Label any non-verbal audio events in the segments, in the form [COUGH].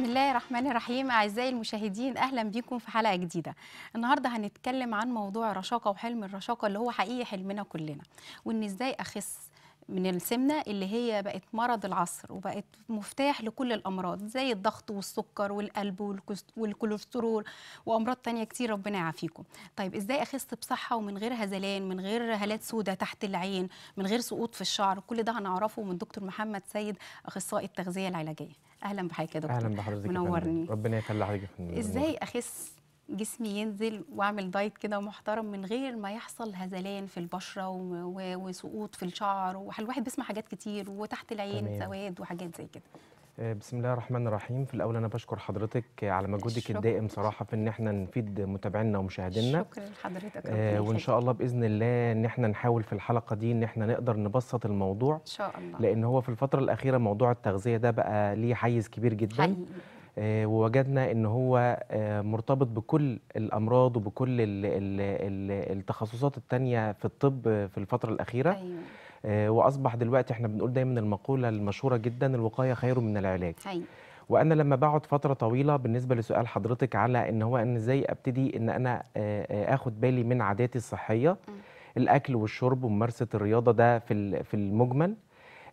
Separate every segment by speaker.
Speaker 1: بسم الله الرحمن الرحيم اعزائي المشاهدين اهلا بيكم في حلقه جديده النهارده هنتكلم عن موضوع الرشاقه وحلم الرشاقه اللي هو حقيقي حلمنا كلنا وان ازاي اخس من السمنه اللي هي بقت مرض العصر وبقت مفتاح لكل الامراض زي الضغط والسكر والقلب والكوليسترول وامراض تانية كتير ربنا يعافيكم طيب ازاي اخس بصحه ومن غير هزلان من غير هالات سودة تحت العين من غير سقوط في الشعر كل ده هنعرفه من دكتور محمد سيد اخصائي التغذيه العلاجيه اهلا بحضرتك يا دكتور اهلا بحضرتك منورني
Speaker 2: ربنا يخلي حضرتك ازاي
Speaker 1: اخس جسمي ينزل واعمل دايت كده محترم من غير ما يحصل هزلان في البشره وسقوط في الشعر والواحد بيسمع حاجات كتير وتحت العين سواد وحاجات زي كده
Speaker 2: آه، بسم الله الرحمن الرحيم في الاول انا بشكر حضرتك على مجهودك شكرا. الدائم صراحه في ان احنا نفيد متابعينا ومشاهدينا
Speaker 3: شكرا لحضرتك آه وان شاء
Speaker 2: الله باذن الله ان احنا نحاول في الحلقه دي ان احنا نقدر نبسط الموضوع ان شاء الله لان هو في الفتره الاخيره موضوع التغذيه ده بقى ليه حيز كبير جدا حقيقي. آه ووجدنا ان هو آه مرتبط بكل الامراض وبكل التخصصات التانية في الطب في الفتره الاخيره أيوة. آه، واصبح دلوقتي احنا بنقول دايما المقوله المشهوره جدا الوقايه خير من العلاج هي. أيوة. وانا لما بقعد فتره طويله بالنسبه لسؤال حضرتك على ان هو ان ازاي ابتدي ان انا آه، آه، اخد بالي من عاداتي الصحيه الاكل والشرب وممارسه الرياضه ده في في المجمل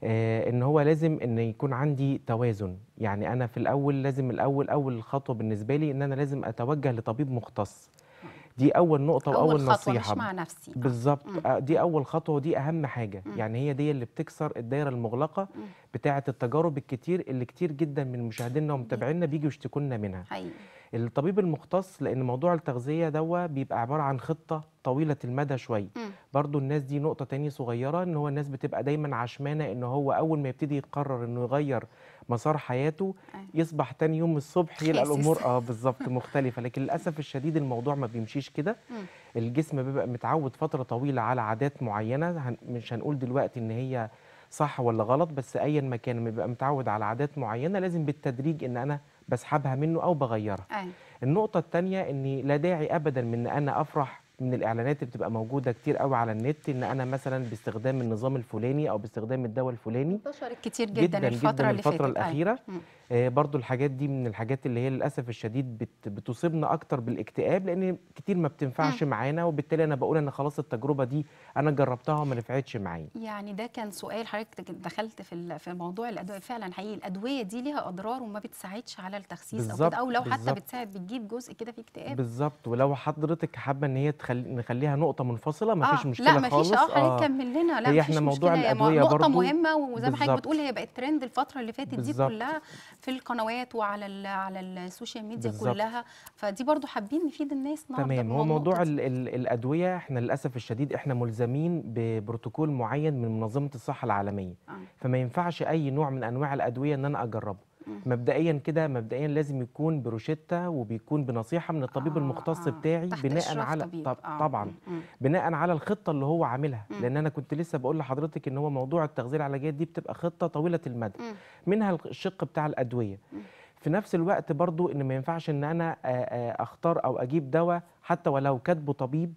Speaker 2: ان هو لازم ان يكون عندي توازن يعني انا في الاول لازم الاول اول خطوه بالنسبه لي ان انا لازم اتوجه لطبيب مختص دي اول نقطه واول أول نصيحه مش مع نفسي بالظبط آه، دي اول خطوه ودي اهم حاجه مم. يعني هي دي اللي بتكسر الدايره المغلقه مم. بتاعه التجارب الكتير اللي كتير جدا من مشاهدينا ومتابعينا بيجوا يشتكوا منها حقيقي. الطبيب المختص لان موضوع التغذيه دوا بيبقى عباره عن خطه طويله المدى شويه برضو الناس دي نقطه تانية صغيره ان هو الناس بتبقى دايما عشمانه ان هو اول ما يبتدي يقرر انه يغير مسار حياته أيوة. يصبح تاني يوم الصبح يلقى الامور اه [LAUGHS] بالظبط مختلفه لكن للاسف الشديد الموضوع ما بيمشيش كده الجسم بيبقى متعود فتره طويله على عادات معينه مش هنقول دلوقتي ان هي صح ولا غلط بس ايا ما كان بيبقى متعود على عادات معينه لازم بالتدريج ان انا بسحبها منه او بغيرها أي. النقطه الثانيه ان لا داعي ابدا من ان انا افرح من الاعلانات اللي بتبقى موجوده كتير قوي على النت ان انا مثلا باستخدام النظام الفلاني او باستخدام الدواء الفلاني
Speaker 1: انتشرت كتير جدا, جداً جداً الفتره اللي الفترة الاخيره
Speaker 2: أي. آه، برضو الحاجات دي من الحاجات اللي هي للاسف الشديد بتصيبنا اكتر بالاكتئاب لان كتير ما بتنفعش معانا وبالتالي انا بقول انا خلاص التجربه دي انا جربتها وما نفعتش معايا
Speaker 1: يعني ده كان سؤال حضرتك دخلت في في موضوع الادويه فعلا حقيقي الادويه دي ليها اضرار وما بتساعدش على التخسيس او كده او لو بالزبط. حتى بتساعد بتجيب جزء كده في اكتئاب بالظبط
Speaker 2: ولو حضرتك حابه ان هي تخلي نخليها نقطه منفصله ما فيش آه مشكله لا مفيش فيش اه هنكمل آه،
Speaker 1: كمل لنا لا هي احنا موضوع الادويه نقطه برضو. مهمه وزي ما حضرتك بتقول هي بقت ترند الفتره اللي فاتت دي كلها في القنوات وعلى الـ على السوشيال ميديا بالزبط. كلها فدي برضو حابين نفيد الناس تمام هو موضوع
Speaker 2: الـ الـ الادويه احنا للاسف الشديد احنا ملزمين ببروتوكول معين من منظمه الصحه العالميه آه. فما ينفعش اي نوع من انواع الادويه ان انا اجربه مبدئيا كده مبدئيا لازم يكون بروشيتا وبيكون بنصيحه من الطبيب آه المختص آه بتاعي بناء على طب آه طبعا بناء على الخطه اللي هو عاملها لان انا كنت لسه بقول لحضرتك ان هو موضوع التغذيه العلاجيه دي بتبقى خطه طويله المدى منها الشق بتاع الادويه في نفس الوقت برضو ان ما ينفعش ان انا آه، آه، اختار او اجيب دواء حتى ولو كاتبه طبيب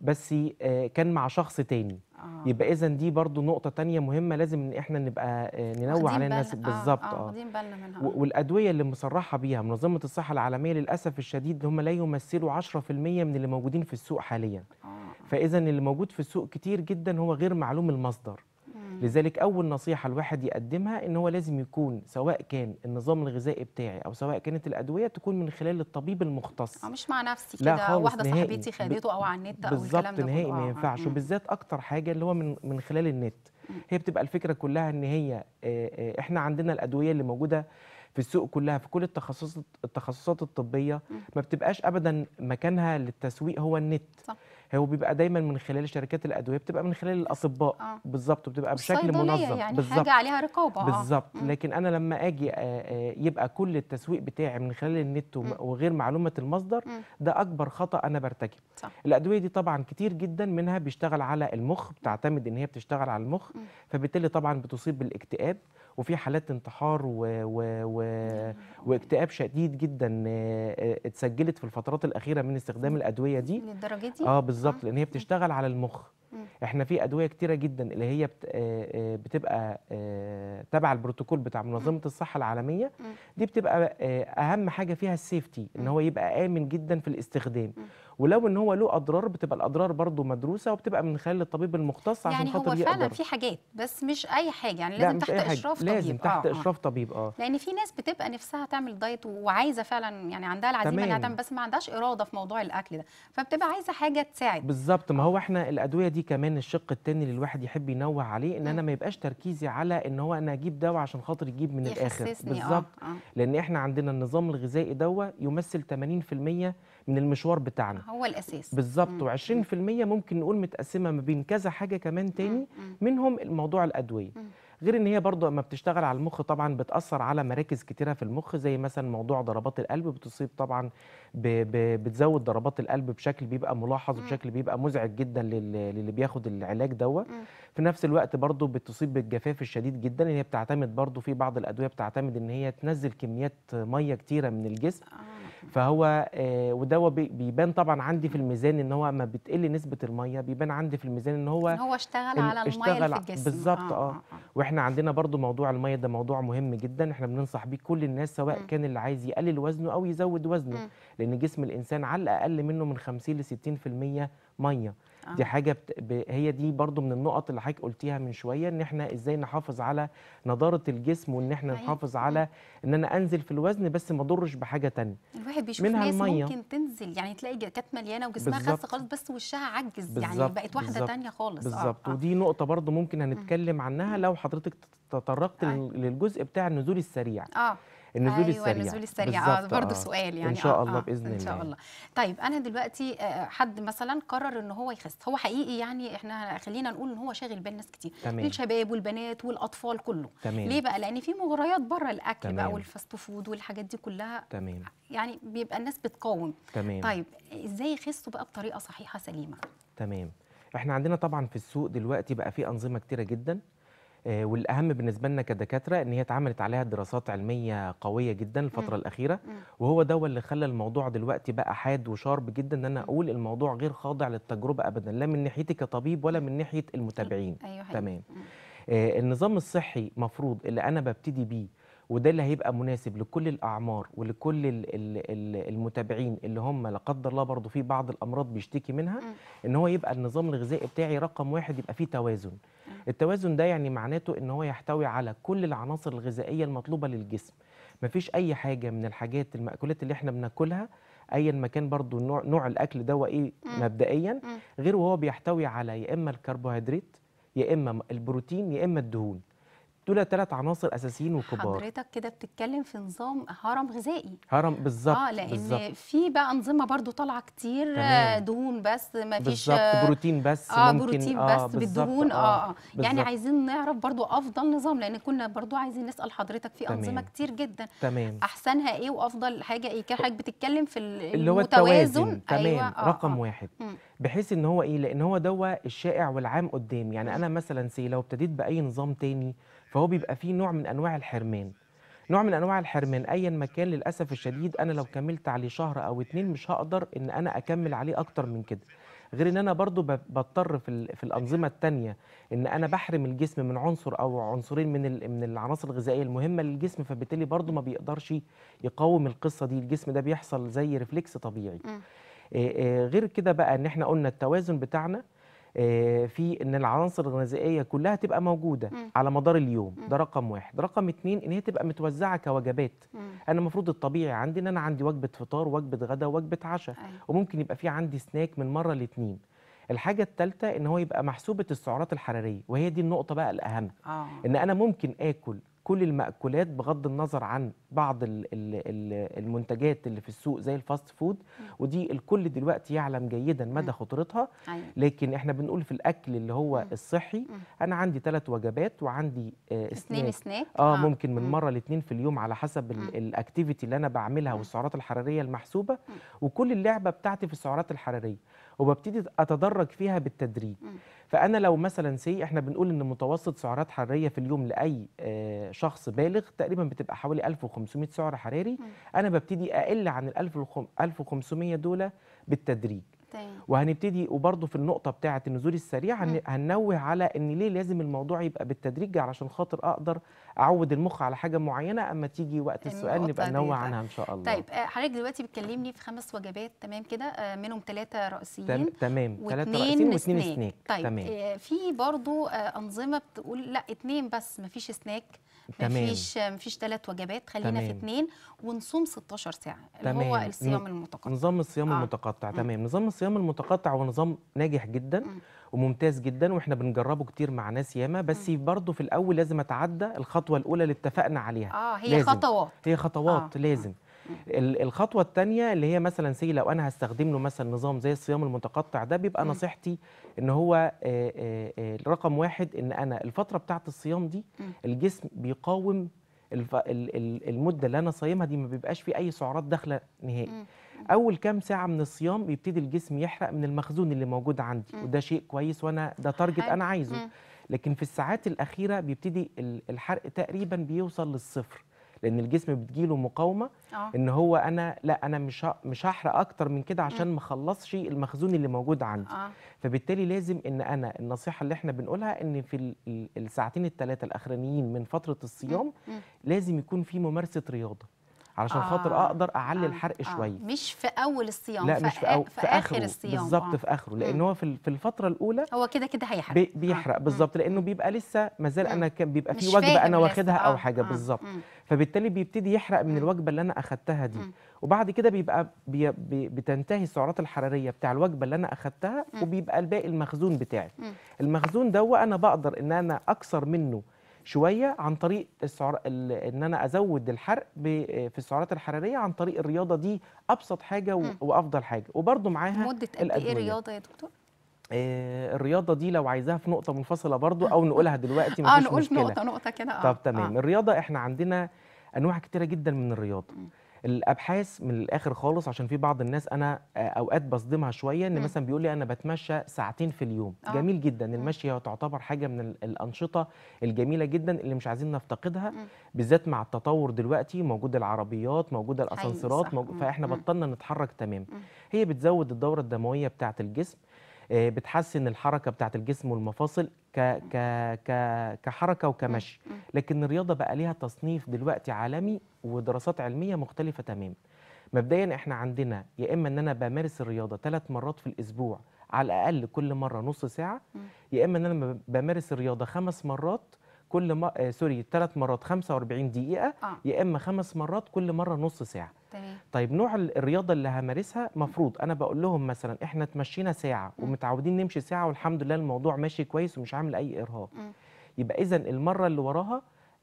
Speaker 2: بس آه، كان مع شخص تاني آه. يبقى اذا دي برضو نقطه تانية مهمه لازم ان احنا نبقى آه، ننوع على الناس آه، بالظبط اه, آه. والادويه اللي مصرحه بيها منظمه الصحه العالميه للاسف الشديد هم لا يمثلوا 10% من اللي موجودين في السوق حاليا آه. فاذا اللي موجود في السوق كتير جدا هو غير معلوم المصدر لذلك اول نصيحه الواحد يقدمها ان هو لازم يكون سواء كان النظام الغذائي بتاعي او سواء كانت الادويه تكون من خلال الطبيب المختص آه، مش مع نفسي كده واحده صاحبتي خدته او
Speaker 1: على النت او الكلام ده بالظبط نهائي ما آه، ينفعش وبالذات
Speaker 2: اكتر حاجه اللي هو من من خلال النت هي بتبقى الفكره كلها ان هي آه، احنا عندنا الادويه اللي موجوده في السوق كلها في كل التخصصات التخصصات الطبيه ما بتبقاش ابدا مكانها للتسويق هو النت صح. هو بيبقى دايما من خلال شركات الادويه بتبقى من خلال الاطباء آه. بالظبط بتبقى بشكل منظم يعني بالظبط حاجه عليها
Speaker 1: رقابه بالظبط
Speaker 2: آه. لكن انا لما اجي آه، آه، يبقى كل التسويق بتاعي من خلال النت وغير معلومه المصدر ده اكبر خطا انا برتكبه الادويه دي طبعا كتير جدا منها بيشتغل على المخ بتعتمد ان هي بتشتغل على المخ فبالتالي طبعا بتصيب بالاكتئاب وفي حالات انتحار و... و... و... واكتئاب شديد جدا آه، آه، اتسجلت في الفترات الاخيره من استخدام الادويه دي للدرجه دي اه بالظبط آه. لان هي بتشتغل على المخ احنا في ادويه كتيره جدا اللي هي بت... بتبقى تبع البروتوكول بتاع منظمه الصحه العالميه دي بتبقى اهم حاجه فيها السيفتي ان هو يبقى امن جدا في الاستخدام ولو ان هو له اضرار بتبقى الاضرار برضه مدروسه وبتبقى من خلال الطبيب المختص عشان يعني خاطر هو فعلا في
Speaker 1: حاجات بس مش اي حاجه يعني لازم تحت اشراف طبيب لازم تحت آه،, آه اشراف طبيب اه لان في ناس بتبقى نفسها تعمل دايت وعايزه فعلا يعني عندها العزيمه انها تعمل بس ما عندهاش اراده في موضوع الاكل ده فبتبقى عايزه حاجه تساعد
Speaker 2: بالظبط ما آه. هو احنا الادويه دي كمان الشق الثاني اللي الواحد يحب ينوه عليه ان م. انا ما يبقاش تركيزي على ان هو انا اجيب دواء عشان خاطر يجيب من الاخر آه، بالظبط آه. آه. لان احنا عندنا النظام الغذائي دوت يمثل 80% من المشوار بتاعنا
Speaker 1: هو الاساس بالظبط و20%
Speaker 2: ممكن نقول متقسمه ما بين كذا حاجه كمان تاني منهم الموضوع الادويه غير ان هي برضو اما بتشتغل على المخ طبعا بتاثر على مراكز كتيره في المخ زي مثلا موضوع ضربات القلب بتصيب طبعا بـ بـ بتزود ضربات القلب بشكل بيبقى ملاحظ بشكل بيبقى مزعج جدا للي بياخد العلاج دوت في نفس الوقت برضو بتصيب بالجفاف الشديد جدا ان هي بتعتمد برضو في بعض الادويه بتعتمد ان هي تنزل كميات ميه كتيره من الجسم آه. فهو آه، وده بيبان طبعا عندي في الميزان ان هو ما بتقل نسبه الميه بيبان عندي في الميزان ان هو ان هو
Speaker 1: اشتغل على الميه اشتغل اللي في الجسم بالظبط آه، آه. آه,
Speaker 2: آه. واحنا عندنا برضو موضوع الميه ده موضوع مهم جدا احنا بننصح بيه كل الناس سواء م. كان اللي عايز يقلل وزنه او يزود وزنه م. لان جسم الانسان على الاقل منه من 50 ل 60% ميه آه. دي حاجه بت... ب... هي دي برضو من النقط اللي حضرتك قلتيها من شويه ان احنا ازاي نحافظ على نضاره الجسم وان احنا أيوة. نحافظ على ان انا انزل في الوزن بس ما اضرش بحاجه ثانيه
Speaker 1: الواحد بيشوف منها ناس المية. ممكن تنزل يعني تلاقي كانت مليانه وجسمها خس خالص بس وشها عجز بالزبط. يعني بقت واحده ثانيه خالص آه، بالظبط آه. ودي
Speaker 2: نقطه برضو ممكن هنتكلم عنها لو حضرتك تطرقت آه. للجزء بتاع النزول السريع اه
Speaker 1: النزول أيوة السريع النزول السريع آه برضه آه. سؤال يعني ان شاء آه، الله آه. باذن الله ان شاء الله. الله طيب انا دلوقتي آه، حد مثلا قرر ان هو يخس هو حقيقي يعني احنا خلينا نقول ان هو شاغل بال ناس كتير تمام. الشباب والبنات والاطفال كله تمام. ليه بقى لان في مغريات بره الاكل تمام. بقى والفاست فود والحاجات دي كلها تمام. يعني بيبقى الناس بتقاوم تمام. طيب ازاي يخسوا بقى بطريقه صحيحه سليمه
Speaker 2: تمام احنا عندنا طبعا في السوق دلوقتي بقى في انظمه كتيره جدا آه، والاهم بالنسبه لنا كدكاتره ان هي اتعملت عليها دراسات علميه قويه جدا الفتره مم. الاخيره مم. وهو ده اللي خلى الموضوع دلوقتي بقى حاد وشارب جدا ان انا اقول الموضوع غير خاضع للتجربه ابدا لا من ناحيتي كطبيب ولا من ناحيه المتابعين أيوة تمام مم. آه، النظام الصحي مفروض اللي انا ببتدي بيه وده اللي هيبقى مناسب لكل الاعمار ولكل المتابعين اللي هم لا قدر الله برضه في بعض الامراض بيشتكي منها ان هو يبقى النظام الغذائي بتاعي رقم واحد يبقى فيه توازن التوازن ده يعني معناته ان هو يحتوي على كل العناصر الغذائيه المطلوبه للجسم مفيش اي حاجه من الحاجات المأكولات اللي احنا بناكلها ايا ما كان برضه نوع, نوع الاكل ده ايه مبدئيا غير وهو بيحتوي على يا اما الكربوهيدرات يا اما البروتين يا اما الدهون دول ثلاث عناصر اساسيين وكبار حضرتك
Speaker 1: كده بتتكلم في نظام هرم غذائي
Speaker 2: هرم بالظبط اه لان بالزبط.
Speaker 1: في بقى انظمه برضو طالعه كتير آه، تمام. دهون بس ما فيش بالظبط آه، بروتين بس اه ممكن بروتين آه، بس آه بالدهون اه, آه. يعني عايزين نعرف برضو افضل نظام لان كنا برضو عايزين نسال حضرتك في انظمه تمام. كتير جدا تمام احسنها ايه وافضل حاجه ايه حضرتك بتتكلم في اللي هو التوازن أيوة،
Speaker 2: تمام أيوة. آه رقم آه. واحد م. بحيث ان هو ايه لان هو دوت الشائع والعام قدام يعني انا مثلا سي لو ابتديت باي نظام تاني فهو بيبقى فيه نوع من انواع الحرمان نوع من انواع الحرمان ايا ما كان للاسف الشديد انا لو كملت عليه شهر او اتنين مش هقدر ان انا اكمل عليه اكتر من كده غير ان انا برضو بضطر في, في الانظمه الثانيه ان انا بحرم الجسم من عنصر او عنصرين من من العناصر الغذائيه المهمه للجسم فبالتالي برضو ما بيقدرش يقاوم القصه دي الجسم ده بيحصل زي ريفلكس طبيعي غير كده بقى ان احنا قلنا التوازن بتاعنا آه، في ان العناصر الغذائيه كلها تبقى موجوده م. على مدار اليوم م. ده رقم واحد رقم اتنين ان هي تبقى متوزعه كوجبات م. انا المفروض الطبيعي عندي ان انا عندي وجبه فطار وجبه غدا وجبه عشاء أيوة. وممكن يبقى في عندي سناك من مره لاتنين الحاجه الثالثه ان هو يبقى محسوبه السعرات الحراريه وهي دي النقطه بقى الاهم آه. ان انا ممكن اكل كل المأكولات بغض النظر عن بعض المنتجات اللي في السوق زي الفاست فود ودي الكل دلوقتي يعلم جيدا مدى خطورتها أيوة. لكن احنا بنقول في الاكل اللي هو الصحي انا عندي ثلاث وجبات وعندي اثنين آه، سناك آه،, اه ممكن من مره لاثنين في اليوم على حسب الاكتيفيتي اللي انا بعملها والسعرات الحراريه المحسوبه وكل اللعبه بتاعتي في السعرات الحراريه وببتدي اتدرج فيها بالتدريج فانا لو مثلا سي احنا بنقول ان متوسط سعرات حراريه في اليوم لاي آه، شخص بالغ تقريبا بتبقى حوالي 1500 سعر حراري انا ببتدي اقل عن ال 1500 دول بالتدريج وهنبتدي وبرضه في النقطه بتاعه النزول السريع مم. هننوه على ان ليه لازم الموضوع يبقى بالتدريج علشان خاطر اقدر اعود المخ على حاجه معينه اما تيجي وقت السؤال نبقى ننوه عنها ان شاء الله طيب
Speaker 1: آه، حضرتك دلوقتي بتكلمني في خمس وجبات تمام كده آه، منهم ثلاثه رئيسيين
Speaker 2: تمام ثلاثه رئيسيين واثنين سناك طيب تمام.
Speaker 1: آه، في برضه انظمه بتقول لا اثنين بس مفيش سناك
Speaker 2: تمام مفيش
Speaker 1: مفيش ثلاث وجبات خلينا تمام. في اثنين ونصوم 16 ساعه اللي تمام. هو الصيام المتقطع
Speaker 2: نظام الصيام آه. المتقطع تمام نظام الصيام المتقطع هو نظام ناجح جدا م. وممتاز جدا واحنا بنجربه كتير مع ناس ياما بس برضه في الاول لازم اتعدى الخطوه الاولى اللي اتفقنا عليها اه هي لازم. خطوات هي خطوات آه. لازم آه. الخطوه الثانيه اللي هي مثلا سي لو انا هستخدم له مثلا نظام زي الصيام المتقطع ده بيبقى نصيحتي ان هو رقم واحد ان انا الفتره بتاعه الصيام دي الجسم بيقاوم المده اللي انا صايمها دي ما بيبقاش في اي سعرات داخله نهائي اول كام ساعه من الصيام بيبتدي الجسم يحرق من المخزون اللي موجود عندي وده شيء كويس وانا ده تارجت انا عايزه م. لكن في الساعات الاخيره بيبتدي الحرق تقريبا بيوصل للصفر لان الجسم بتجيله مقاومه آه. ان هو انا لا انا مش مش هحرق اكتر من كده عشان ما اخلصش المخزون اللي موجود عندي آه. فبالتالي لازم ان انا النصيحه اللي احنا بنقولها ان في الساعتين الثلاثه الاخرانيين من فتره الصيام لازم يكون في ممارسه رياضه علشان آه. خاطر اقدر اعلي آه. الحرق آه. شويه
Speaker 1: مش في اول الصيام لا مش في, أو... في, اخر الصيام بالظبط آه. في
Speaker 2: اخره لان هو في في الفتره الاولى هو كده كده هيحرق بي... بيحرق آه. بالظبط لانه بيبقى لسه مازال انا كان بيبقى في وجبه انا واخدها آه. او حاجه آه. بالظبط آه. فبالتالي بيبتدي يحرق من الوجبه اللي انا اخدتها دي وبعد كده بيبقى بي بي بتنتهي السعرات الحراريه بتاع الوجبه اللي انا اخدتها وبيبقى الباقي المخزون بتاعي المخزون ده انا بقدر ان انا اكسر منه شويه عن طريق السعر ان انا ازود الحرق في السعرات الحراريه عن طريق الرياضه دي ابسط حاجه وافضل حاجه وبرده معاها مده قد ايه رياضه يا دكتور آه، الرياضه دي لو عايزاها في نقطه منفصله برضو او نقولها دلوقتي آه، مفيش آه نقول مشكله نقطه
Speaker 1: نقطه كده آه. طب
Speaker 2: تمام آه. الرياضه احنا عندنا انواع كتيره جدا من الرياضه الابحاث من الاخر خالص عشان في بعض الناس انا آه، اوقات بصدمها شويه ان مثلا بيقول لي انا بتمشى ساعتين في اليوم آه. جميل جدا المشي هي تعتبر حاجه من الانشطه الجميله جدا اللي مش عايزين نفتقدها بالذات مع التطور دلوقتي موجود العربيات موجود الاسانسيرات موجود فاحنا بطلنا نتحرك تمام هي بتزود الدوره الدمويه بتاعه الجسم آه، بتحسن الحركه بتاعه الجسم والمفاصل ك ك ك كحركه وكمشي لكن الرياضه بقى ليها تصنيف دلوقتي عالمي ودراسات علميه مختلفه تماما مبدئيا احنا عندنا يا اما ان انا بمارس الرياضه ثلاث مرات في الاسبوع على الاقل كل مره نص ساعه يا اما ان انا بمارس الرياضه خمس مرات كل ما آه، سوري ثلاث مرات 45 دقيقه آه. يا اما خمس مرات كل مره نص ساعه تمام طيب نوع الرياضه اللي همارسها مفروض انا بقول لهم مثلا احنا اتمشينا ساعه ومتعودين نمشي ساعه والحمد لله الموضوع ماشي كويس ومش عامل اي ارهاق يبقى اذا المره اللي وراها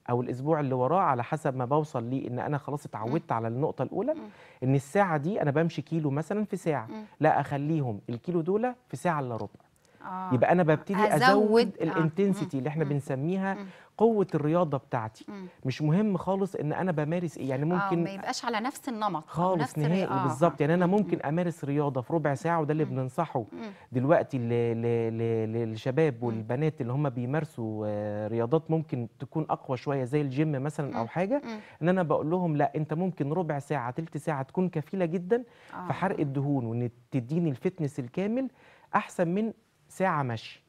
Speaker 2: او الاسبوع اللي وراه على حسب ما بوصل ليه ان انا خلاص اتعودت على النقطه الاولى ان الساعه دي انا بمشي كيلو مثلا في ساعه لا اخليهم الكيلو دول في ساعه الا ربع آه. يبقى انا ببتدي ازود, أزود آه. الانتنسيتي اللي احنا مم. بنسميها قوه الرياضه بتاعتي مم. مش مهم خالص ان انا بمارس ايه يعني آه، ممكن ما
Speaker 1: يبقاش على نفس النمط خالص نفس نهائي آه. بالظبط
Speaker 2: آه. يعني انا ممكن امارس رياضه في ربع ساعه وده اللي بننصحه دلوقتي للشباب والبنات اللي هم بيمارسوا آه، رياضات ممكن تكون اقوى شويه زي الجيم مثلا او حاجه ان انا بقول لهم لا انت ممكن ربع ساعه تلت ساعه تكون كفيله جدا آه. في حرق الدهون وان تديني الفتنس الكامل احسن من ساعه مشي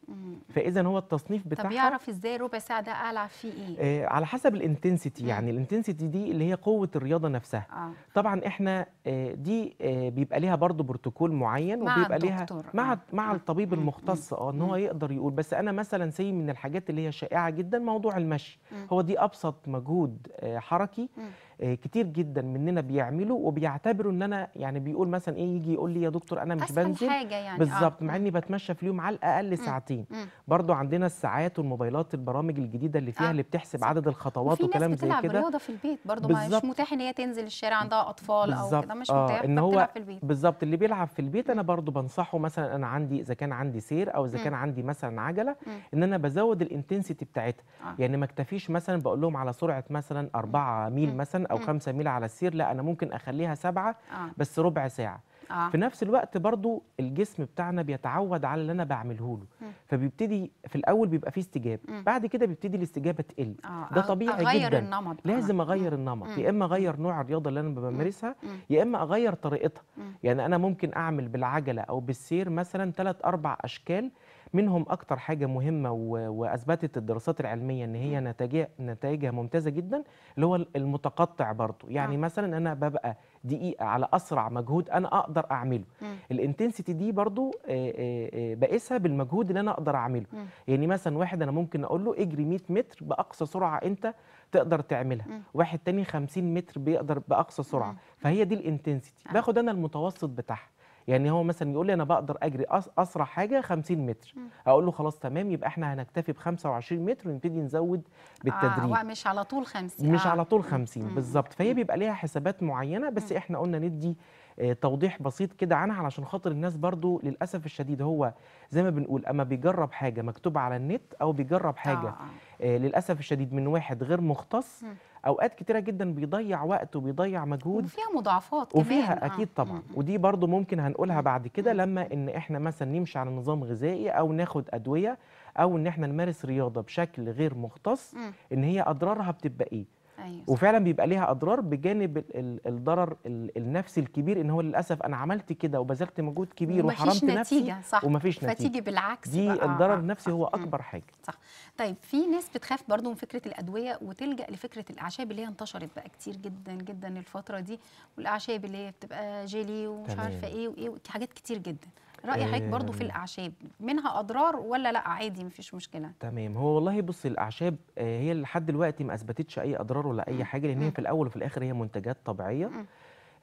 Speaker 2: فاذا هو التصنيف بتاعها طب يعرف
Speaker 1: ازاي ربع ساعه ده اعلى فيه
Speaker 2: ايه آه على حسب الانتنسيتي يعني الانتنسيتي دي اللي هي قوه الرياضه نفسها آه. طبعا احنا آه دي آه بيبقى ليها برضو بروتوكول معين مع وبيبقى ليها مع آه. مع الطبيب مم. المختص اه ان هو يقدر يقول بس انا مثلا سي من الحاجات اللي هي شائعه جدا موضوع المشي مم. هو دي ابسط مجهود آه حركي مم. آه، كتير جدا مننا بيعمله وبيعتبروا ان انا يعني بيقول مثلا ايه يجي يقول لي يا دكتور انا مش بنزل حاجة يعني بالظبط آه. مع اني بتمشى في اليوم على الاقل ساعتين برضو عندنا الساعات والموبايلات البرامج الجديده اللي فيها آه. اللي بتحسب صح. عدد الخطوات وكلام زي كده رياضه
Speaker 1: في البيت برضو مش متاح ان هي تنزل الشارع عندها اطفال او كده مش متاح آه. ان هو في البيت
Speaker 2: بالظبط اللي بيلعب في البيت انا برضو بنصحه مثلا انا عندي اذا كان عندي سير او اذا كان عندي مثلا عجله ان انا بزود الانتنسيتي بتاعتها آه. يعني ما اكتفيش مثلا بقول لهم على سرعه مثلا 4 ميل مثلا او 5 ميل على السير لا انا ممكن اخليها سبعة آه. بس ربع ساعه آه. في نفس الوقت برضو الجسم بتاعنا بيتعود على اللي انا بعمله له فبيبتدي في الاول بيبقى فيه استجابه م. بعد كده بيبتدي الاستجابه تقل آه. ده طبيعي أغير جدا النمط. لازم آه. اغير م. النمط يا اما اغير نوع الرياضه اللي انا بمارسها يا اما اغير طريقتها يعني انا ممكن اعمل بالعجله او بالسير مثلا ثلاث اربع اشكال منهم اكتر حاجه مهمه واثبتت الدراسات العلميه ان هي نتائجها نتائجها ممتازه جدا اللي هو المتقطع برضه يعني آه. مثلا انا ببقى دقيقه على اسرع مجهود انا اقدر اعمله الانتنسيتي دي برضه آه، آه، آه، بقيسها بالمجهود اللي انا اقدر اعمله م. يعني مثلا واحد انا ممكن اقول له اجري 100 متر باقصى سرعه انت تقدر تعملها م. واحد تاني 50 متر بيقدر باقصى سرعه م. فهي دي الانتنسيتي آه. باخد انا المتوسط بتاعها يعني هو مثلا يقول لي انا بقدر اجري اسرع حاجه 50 متر اقول له خلاص تمام يبقى احنا هنكتفي ب 25 متر ونبتدي نزود بالتدريج آه
Speaker 1: مش على طول 50 مش آه. على
Speaker 2: طول 50 بالظبط فهي بيبقى ليها حسابات معينه بس احنا قلنا ندي آه، توضيح بسيط كده عنها علشان خاطر الناس برضو للاسف الشديد هو زي ما بنقول اما بيجرب حاجه مكتوبه على النت او بيجرب حاجه آه. آه. آه، للاسف الشديد من واحد غير مختص م. اوقات كتيره جدا بيضيع وقت وبيضيع مجهود وفيها
Speaker 1: مضاعفات وفيها اكيد طبعا
Speaker 2: ودي برضو ممكن هنقولها بعد كده لما ان احنا مثلا نمشي على نظام غذائي او ناخد ادويه او ان احنا نمارس رياضه بشكل غير مختص ان هي اضرارها بتبقى ايه أيوة. وفعلا بيبقى ليها اضرار بجانب الضرر النفسي الكبير ان هو للاسف انا عملت كده وبذلت مجهود كبير وحرمت نتيجة نفسي صح. ومفيش نتيجه فتيجي بالعكس دي بقى. الضرر آه، آه، النفسي هو آه. اكبر حاجه صح
Speaker 1: طيب في ناس بتخاف برضو من فكره الادويه وتلجا لفكره الاعشاب اللي هي انتشرت بقى كتير جدا جدا الفتره دي والاعشاب اللي هي بتبقى جيلي ومش عارفه ايه وايه حاجات كتير جدا راي حضرتك برضو في آه. الاعشاب منها اضرار ولا لا عادي مفيش مشكله
Speaker 2: تمام هو والله بص الاعشاب آه، هي لحد دلوقتي ما اثبتتش اي اضرار ولا اي حاجه لان هي في الاول وفي الاخر هي منتجات طبيعيه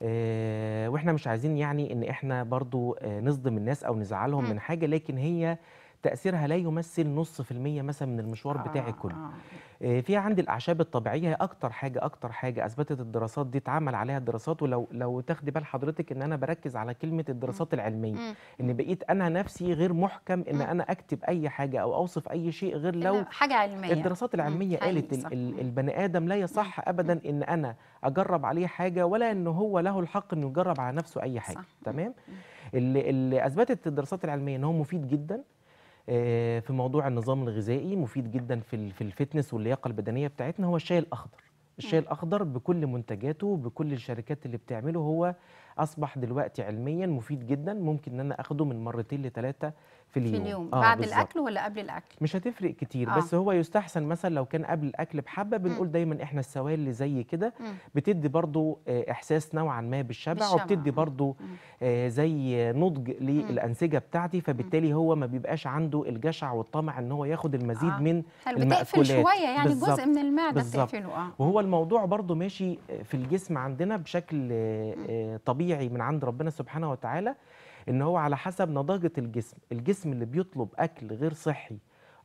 Speaker 2: آه، واحنا مش عايزين يعني ان احنا برضو نصدم الناس او نزعلهم من حاجه لكن هي تاثيرها لا يمثل نص في المية مثلا من المشوار آه بتاعي كله آه. آه، في عندي الاعشاب الطبيعيه هي اكتر حاجه اكتر حاجه اثبتت الدراسات دي اتعمل عليها الدراسات ولو لو تاخدي بال حضرتك ان انا بركز على كلمه الدراسات م. العلميه م. ان بقيت انا نفسي غير محكم ان م. انا اكتب اي حاجه او اوصف اي شيء غير لو حاجه
Speaker 1: علميه الدراسات
Speaker 2: العلميه قالت البني ادم لا يصح ابدا ان انا اجرب عليه حاجه ولا ان هو له الحق انه يجرب على نفسه اي حاجه صح. تمام اللي, اللي اثبتت الدراسات العلميه ان هو مفيد جدا آه، في موضوع النظام الغذائي مفيد جدا في في الفتنس واللياقه البدنيه بتاعتنا هو الشاي الاخضر الشاي الاخضر بكل منتجاته بكل الشركات اللي بتعمله هو اصبح دلوقتي علميا مفيد جدا ممكن ان انا اخده من مرتين لثلاثه في اليوم, في اليوم. آه بعد بالزبط. الاكل
Speaker 1: ولا قبل الاكل
Speaker 2: مش هتفرق كتير آه. بس هو يستحسن مثلا لو كان قبل الاكل بحبه بنقول دايما احنا السوائل اللي زي كده بتدي برضو آه، احساس نوعا ما بالشبع, وبتدي برضو آه، زي نضج للانسجه بتاعتي فبالتالي هو ما بيبقاش عنده الجشع والطمع ان هو ياخد المزيد آه. من المأكولات بتقفل شويه يعني بالزبط. جزء من المعده بتقفله اه وهو الموضوع برضو ماشي في الجسم عندنا بشكل آه، طبيعي من عند ربنا سبحانه وتعالى ان هو على حسب نضاجه الجسم الجسم اللي بيطلب اكل غير صحي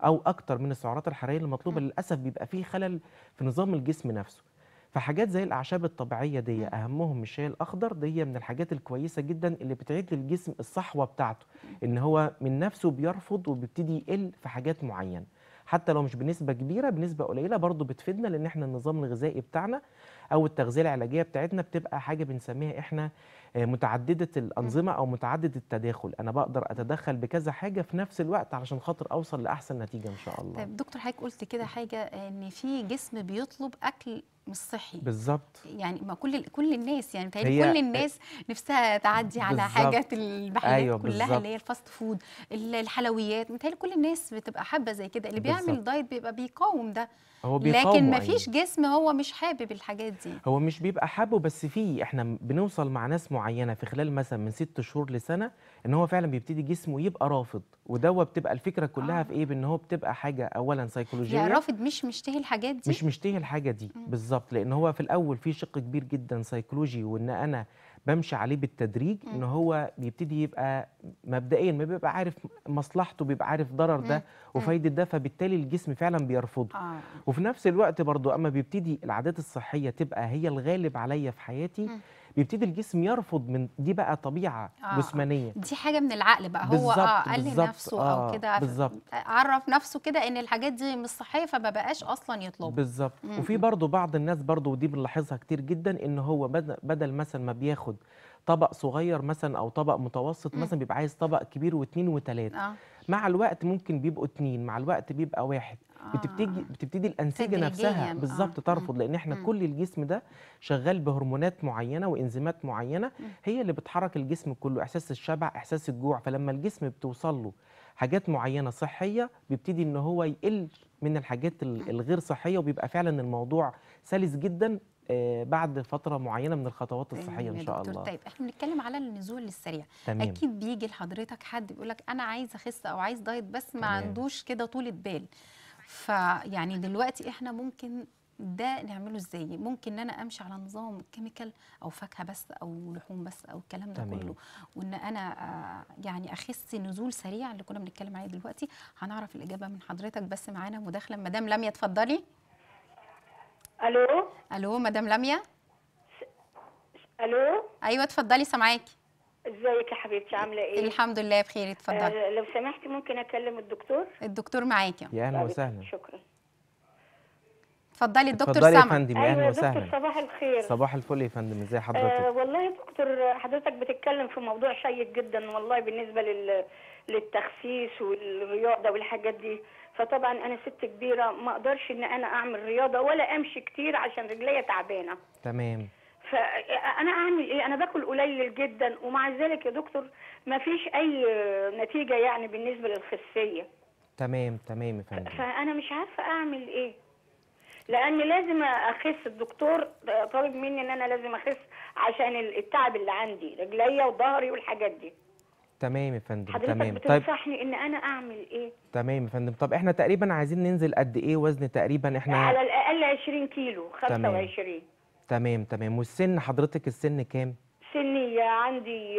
Speaker 2: او اكتر من السعرات الحراريه المطلوبه للاسف بيبقى فيه خلل في نظام الجسم نفسه فحاجات زي الاعشاب الطبيعيه دي اهمهم الشاي الاخضر دي من الحاجات الكويسه جدا اللي بتعيد للجسم الصحوه بتاعته ان هو من نفسه بيرفض وبيبتدي يقل في حاجات معينه حتى لو مش بنسبه كبيره بنسبه قليله برضه بتفيدنا لان احنا النظام الغذائي بتاعنا او التغذيه العلاجيه بتاعتنا بتبقى حاجه بنسميها احنا آه، متعدده الانظمه او متعدد التداخل انا بقدر اتدخل بكذا حاجه في نفس الوقت علشان خاطر اوصل لاحسن نتيجه ان شاء الله طيب
Speaker 1: دكتور حضرتك قلت كده حاجه ان في جسم بيطلب اكل مش صحي بالظبط يعني ما كل كل الناس يعني كل الناس نفسها تعدي على حاجات المحلات أيوة كلها بالزبط. اللي هي الفاست فود الحلويات متهيألي كل الناس بتبقى حابه زي كده اللي بيعمل دايت بيبقى بيقاوم ده هو لكن ما فيش جسم هو مش حابب الحاجات دي
Speaker 2: هو مش بيبقى حابه بس في احنا بنوصل مع ناس معينه في خلال مثلا من ست شهور لسنه ان هو فعلا بيبتدي جسمه يبقى رافض ودوت بتبقى الفكره كلها آه. في ايه بان هو بتبقى حاجه اولا سيكولوجيه يعني رافض
Speaker 1: مش مشتهي الحاجات دي مش
Speaker 2: مشتهي الحاجه دي بالظبط لان هو في الاول في شق كبير جدا سيكولوجي وان انا بمشي عليه بالتدريج ان هو بيبتدي يبقى مبدئيا ما بيبقى عارف مصلحته بيبقى عارف ضرر ده وفايده ده فبالتالي الجسم فعلا بيرفضه آه. وفي نفس الوقت برضو اما بيبتدي العادات الصحيه تبقى هي الغالب عليا في حياتي بيبتدي الجسم يرفض من دي بقى طبيعه آه جسمانيه دي
Speaker 1: حاجه من العقل بقى هو اه قال لنفسه آه او كده بالظبط عرف نفسه كده ان الحاجات دي مش صحيه فما بقاش اصلا يطلبها بالظبط
Speaker 2: وفي برضه بعض الناس برضه ودي بنلاحظها كتير جدا ان هو بدل مثلا ما بياخد طبق صغير مثلا او طبق متوسط مثلا بيبقى عايز طبق كبير واثنين وثلاثه آه. مع الوقت ممكن بيبقوا اتنين مع الوقت بيبقى واحد آه. بتبتدي بتبتدي الانسجه نفسها آه. بالظبط آه. ترفض لان احنا آه. كل الجسم ده شغال بهرمونات معينه وانزيمات معينه هي اللي بتحرك الجسم كله احساس الشبع احساس الجوع فلما الجسم بتوصل له حاجات معينه صحيه بيبتدي ان هو يقل من الحاجات الغير صحيه وبيبقى فعلا الموضوع سلس جدا آه، بعد فتره معينه من الخطوات الصحيه ان شاء الله طيب
Speaker 1: احنا بنتكلم على النزول السريع تمام. اكيد بيجي لحضرتك حد بيقول لك انا عايز اخس او عايز دايت بس ما تمام. عندوش كده طولة بال فيعني دلوقتي احنا ممكن ده نعمله ازاي ممكن ان انا امشي على نظام كيميكال او فاكهه بس او لحوم بس او الكلام ده تمام. كله وان انا آه، يعني اخس نزول سريع اللي كنا بنتكلم عليه دلوقتي هنعرف الاجابه من حضرتك بس معانا مداخله مدام لميا يتفضلي الو الو مدام لميا الو ايوه اتفضلي سامعاكي ازيك يا حبيبتي عامله ايه الحمد لله بخير اتفضلي آه لو سمحتي ممكن اكلم الدكتور الدكتور معاكي يا اهلا طيب، وسهلا شكرا اتفضلي
Speaker 3: الدكتور سامع اتفضلي يا فندم اهلا أيوة، وسهلا دكتور صباح الخير
Speaker 2: صباح الفل يا فندم ازي حضرتك آه
Speaker 4: والله يا دكتور حضرتك بتتكلم في موضوع شيق جدا والله بالنسبه لل... للتخسيس والرياضه والحاجات دي فطبعا انا ست كبيره ما اقدرش ان انا اعمل رياضه ولا امشي كتير عشان رجليا تعبانه تمام فانا اعمل ايه انا باكل قليل جدا ومع ذلك يا دكتور ما فيش اي نتيجه يعني بالنسبه للخسيه
Speaker 2: تمام تمام يا فندم
Speaker 4: فانا مش عارفه اعمل ايه لان لازم اخس الدكتور طالب مني ان انا لازم اخس عشان التعب اللي عندي رجليا وظهري والحاجات دي
Speaker 2: تمام يا فندم حضرتك تمام طيب
Speaker 4: بتنصحني طيب. ان انا اعمل ايه
Speaker 2: تمام يا فندم طب احنا تقريبا عايزين ننزل قد ايه وزن تقريبا احنا على
Speaker 4: الاقل 20 كيلو 25
Speaker 2: تمام تمام والسن حضرتك السن كام
Speaker 4: سني عندي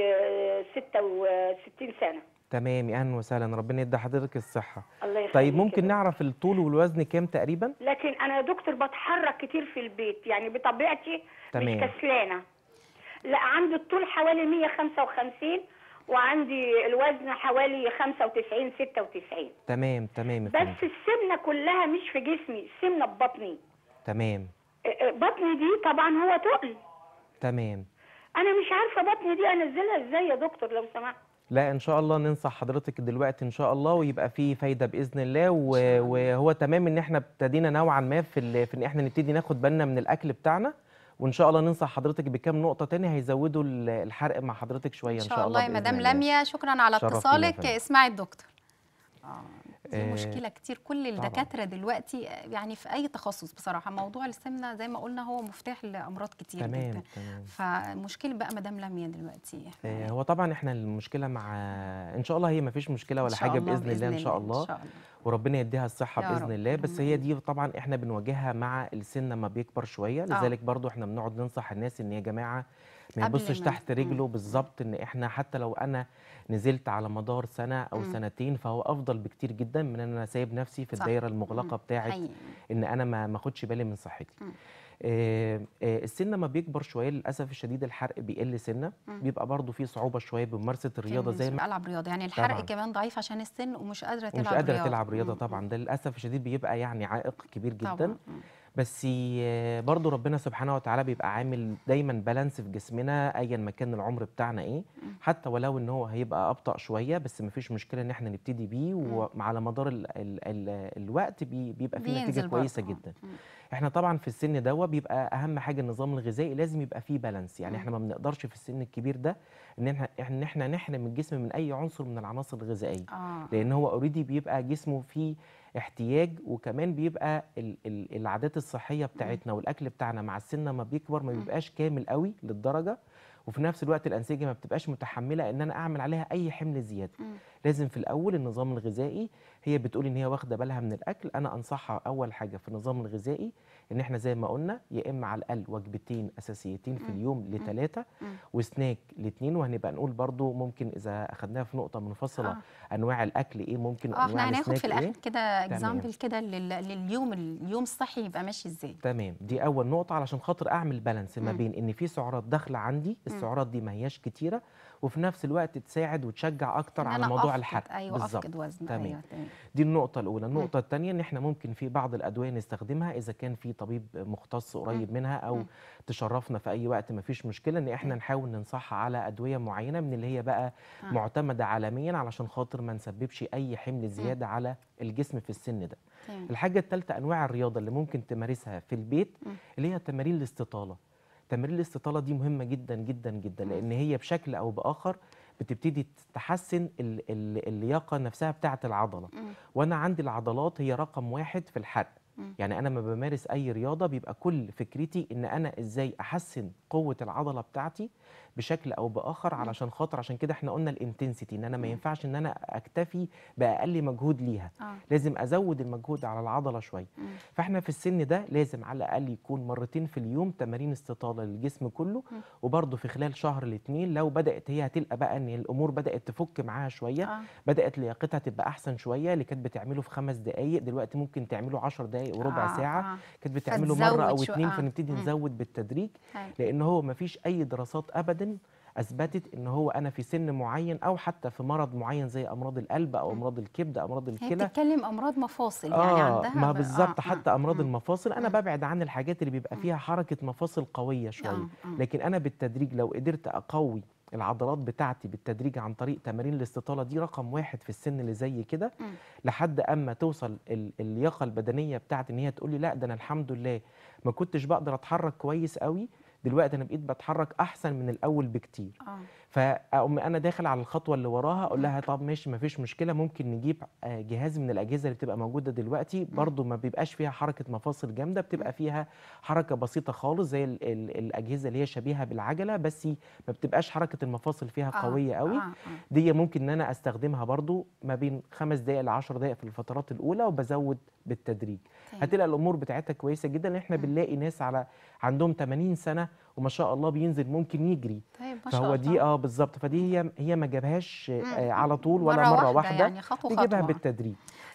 Speaker 4: 66 آه، سنه
Speaker 2: تمام اهلا وسهلا ربنا يدي حضرتك الصحه
Speaker 4: الله يخليك طيب ممكن كده.
Speaker 2: نعرف الطول والوزن كام تقريبا
Speaker 4: لكن انا يا دكتور بتحرك كتير في البيت يعني بطبيعتي تمام. مش كسلانه لا عندي الطول حوالي 155 وعندي الوزن حوالي 95 96
Speaker 2: تمام تمام بس
Speaker 4: السمنه كلها مش في جسمي السمنه في بطني تمام بطني دي طبعا هو تقل تمام انا مش عارفه بطني دي انزلها ازاي يا دكتور لو سمحت
Speaker 2: لا ان شاء الله ننصح حضرتك دلوقتي ان شاء الله ويبقى في فايده باذن الله وهو تمام ان احنا ابتدينا نوعا ما في في ان احنا نبتدي ناخد بالنا من الاكل بتاعنا وان شاء الله ننصح حضرتك بكم نقطه تاني هيزودوا الحرق مع حضرتك شويه ان شاء, الله إن شاء الله, يا مدام
Speaker 1: لميا شكرا على اتصالك اسمعي الدكتور دي آه، مشكله كتير كل الدكاتره دلوقتي يعني في اي تخصص بصراحه موضوع السمنه زي ما قلنا هو مفتاح لامراض كتير تمام جدا تمام. فمشكله بقى مدام لميا دلوقتي
Speaker 2: آه يعني هو طبعا احنا المشكله مع آه، ان شاء الله هي ما فيش مشكله ولا حاجه بإذن, باذن الله ان شاء الله, إن شاء الله. وربنا يديها الصحه باذن الله بس هي دي طبعا احنا بنواجهها مع السن لما بيكبر شويه آه. لذلك آه. برضو احنا بنقعد ننصح الناس ان يا جماعه ما يبصش تحت رجله بالظبط ان احنا حتى لو انا نزلت على مدار سنه او سنتين فهو افضل بكتير جدا من ان انا سايب نفسي في الدايره المغلقه بتاعه ان انا ما ماخدش بالي من صحتي إيه إيه السن ما بيكبر شويه للاسف الشديد الحرق بيقل سنه مم. بيبقى برضو في صعوبه شويه بممارسه الرياضه زي ما العب رياضه يعني الحرق طبعًا.
Speaker 1: كمان ضعيف عشان السن ومش قادره تلعب رياضه مش قادره رياضة. تلعب
Speaker 2: رياضه طبعا ده للاسف الشديد بيبقى يعني عائق كبير جدا طبعًا. بس برضو ربنا سبحانه وتعالى بيبقى عامل دايما بالانس في جسمنا ايا ما كان العمر بتاعنا ايه حتى ولو ان هو هيبقى ابطا شويه بس ما فيش مشكله ان احنا نبتدي بيه وعلى مدار الـ الـ الـ الوقت بيبقى فيه نتيجه كويسه جدا اه. احنا طبعا في السن دوت بيبقى اهم حاجه النظام الغذائي لازم يبقى فيه بالانس يعني احنا ما بنقدرش في السن الكبير ده ان احنا ان احنا نحرم الجسم من اي عنصر من العناصر الغذائيه آه. لان هو اوريدي بيبقى جسمه فيه احتياج وكمان بيبقى العادات الصحيه بتاعتنا والاكل بتاعنا مع السن ما بيكبر ما بيبقاش كامل قوي للدرجه وفي نفس الوقت الانسجه ما بتبقاش متحمله ان انا اعمل عليها اي حمل زياده م. لازم في الاول النظام الغذائي هي بتقول ان هي واخده بالها من الاكل انا انصحها اول حاجه في النظام الغذائي ان احنا زي ما قلنا يا اما على الاقل وجبتين اساسيتين في اليوم لثلاثه وسناك لاثنين وهنبقى نقول برضو ممكن اذا اخذناها في نقطه منفصله آه. انواع الاكل ايه ممكن آه احنا هناخد في الاخر إيه؟
Speaker 1: كده اكزامبل كده لليوم اليوم الصحي يبقى ماشي ازاي
Speaker 2: تمام دي اول نقطه علشان خاطر اعمل بالانس ما بين ان في سعرات داخله عندي السعرات دي ما هياش كتيره وفي نفس الوقت تساعد وتشجع اكتر على موضوع الحرق أيوة بالظبط تمام أيوة تمام. دي النقطه الاولى النقطه الثانيه ان احنا ممكن في بعض الادويه نستخدمها اذا كان في طبيب مختص قريب منها او تشرفنا في اي وقت ما فيش مشكله ان احنا نحاول ننصحها على ادويه معينه من اللي هي بقى آه. معتمده عالميا علشان خاطر ما نسببش اي حمل زياده على الجسم في السن ده الحاجه الثالثه انواع الرياضه اللي ممكن تمارسها في البيت اللي هي تمارين الاستطاله تمرين الاستطاله دي مهمه جدا جدا جدا لان هي بشكل او باخر بتبتدي تحسن اللياقه نفسها بتاعه العضله وانا عندي العضلات هي رقم واحد في الحرق يعني انا ما بمارس اي رياضه بيبقى كل فكرتي ان انا ازاي احسن قوه العضله بتاعتي بشكل او باخر علشان خاطر عشان كده احنا قلنا الانتنسيتي ان انا ما ينفعش ان انا اكتفي باقل مجهود ليها آه. لازم ازود المجهود على العضله شويه فاحنا في السن ده لازم على الاقل يكون مرتين في اليوم تمارين استطاله للجسم كله وبرده في خلال شهر الاثنين لو بدات هي هتلقى بقى ان الامور بدات تفك معاها شويه آه. بدات لياقتها تبقى احسن شويه اللي كانت بتعمله في خمس دقائق دلوقتي ممكن تعمله 10 دقائق وربع آه. ساعه آه. كانت بتعمله مره او اثنين آه. فنبتدي نزود بالتدريج لان هو ما فيش اي دراسات ابدا السن اثبتت ان هو انا في سن معين او حتى في مرض معين زي امراض القلب او امراض الكبد او امراض الكلى هي
Speaker 1: بتتكلم امراض مفاصل يعني آه يعني عندها ما بالظبط آه
Speaker 2: حتى آه، امراض آه المفاصل انا آه. ببعد عن الحاجات اللي بيبقى آه. فيها حركه مفاصل قويه شويه آه لكن انا بالتدريج لو قدرت اقوي العضلات بتاعتي بالتدريج عن طريق تمارين الاستطاله دي رقم واحد في السن اللي زي كده لحد اما توصل اللياقه البدنيه بتاعتي ان هي تقول لي لا ده انا الحمد لله ما كنتش بقدر اتحرك كويس قوي دلوقتي انا بقيت بتحرك احسن من الاول بكتير آه. فاقوم انا داخل على الخطوه اللي وراها اقول لها طب ماشي مفيش مشكله ممكن نجيب آه، جهاز من الاجهزه اللي بتبقى موجوده دلوقتي برده ما بيبقاش فيها حركه مفاصل جامده بتبقى فيها حركه بسيطه خالص زي الـ الـ الاجهزه اللي هي شبيهه بالعجله بس ما بتبقاش حركه المفاصل فيها آه، قويه قوي آه، دي ممكن ان انا استخدمها برده ما بين خمس دقائق ل 10 دقائق في الفترات الاولى وبزود بالتدريج طيب. هتلاقي الامور بتاعتها كويسه جدا احنا بنلاقي ناس على عندهم 80 سنه وما شاء الله بينزل ممكن يجري
Speaker 3: طيب ما شاء فهو الله. دي
Speaker 2: اه بالظبط فدي هي هي ما جابهاش آه، على طول ولا مره, مرة واحده, واحدة يعني خطوة بيجيبها خطوة. بالتدريج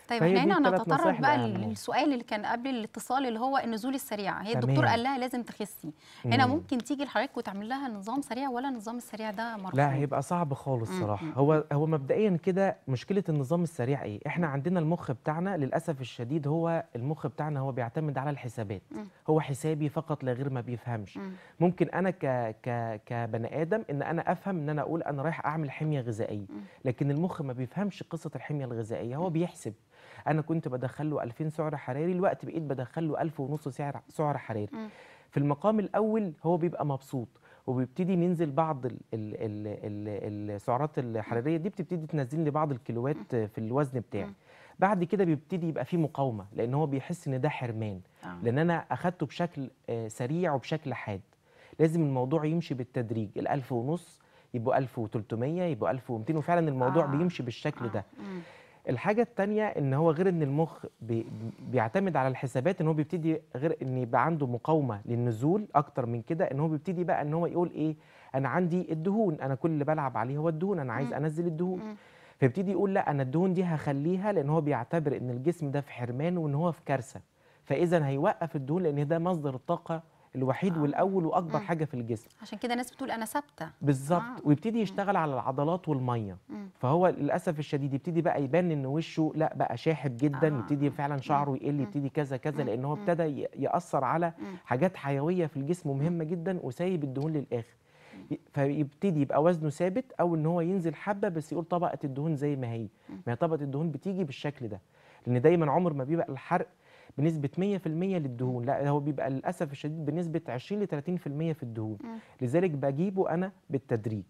Speaker 2: طيب احنا هنا نتطرق بقى
Speaker 1: للسؤال اللي كان قبل الاتصال اللي هو النزول السريع هي الدكتور قال لها لازم تخسي هنا مم. ممكن تيجي لحضرتك وتعمل لها نظام سريع ولا النظام السريع ده مرفوض لا
Speaker 2: هيبقى صعب خالص صراحه هو هو مبدئيا كده مشكله النظام السريع ايه احنا عندنا المخ بتاعنا للاسف الشديد هو المخ بتاعنا هو بيعتمد على الحسابات مم. هو حسابي فقط لا غير ما بيفهمش مم. ممكن انا ك ك كبني ادم ان انا افهم ان انا اقول انا رايح اعمل حميه غذائيه لكن المخ ما بيفهمش قصه الحميه الغذائيه هو بيحسب انا كنت بدخل له 2000 سعر حراري الوقت بقيت بدخل له 1000 ونص سعر سعر حراري م. في المقام الاول هو بيبقى مبسوط وبيبتدي ننزل بعض الـ الـ الـ السعرات الحراريه دي بتبتدي تنزل لي بعض الكيلوات في الوزن بتاعي بعد كده بيبتدي يبقى فيه مقاومه لان هو بيحس ان ده حرمان آه. لان انا اخدته بشكل آه، سريع وبشكل حاد لازم الموضوع يمشي بالتدريج ال1000 ونص يبقوا 1300 يبقوا 1200 وفعلا الموضوع آه. بيمشي بالشكل آه. ده الحاجه التانية ان هو غير ان المخ بيعتمد على الحسابات ان هو بيبتدي غير ان يبقى عنده مقاومه للنزول اكتر من كده ان هو بيبتدي بقى ان هو يقول ايه انا عندي الدهون انا كل اللي بلعب عليه هو الدهون انا عايز انزل الدهون فيبتدي يقول لا انا الدهون دي هخليها لان هو بيعتبر ان الجسم ده في حرمان وان هو في كارثه فاذا هيوقف الدهون لان ده مصدر الطاقه الوحيد آه. والاول واكبر مم. حاجه في الجسم
Speaker 1: عشان كده الناس بتقول انا ثابته بالظبط آه.
Speaker 2: ويبتدي يشتغل مم. على العضلات والميه مم. فهو للاسف الشديد يبتدي بقى يبان ان وشه لا بقى شاحب جدا آه. يبتدي فعلا شعره يقل يبتدي كذا كذا لان هو ابتدى ياثر على حاجات حيويه في الجسم مهمه جدا وسايب الدهون للاخر فيبتدي يبقى وزنه ثابت او ان هو ينزل حبه بس يقول طبقه الدهون زي ما هي ما هي طبقه الدهون بتيجي بالشكل ده لان دايما عمر ما بيبقى الحرق بنسبه 100% للدهون لا هو بيبقى للاسف الشديد بنسبه 20 ل 30% في الدهون لذلك بجيبه انا بالتدريج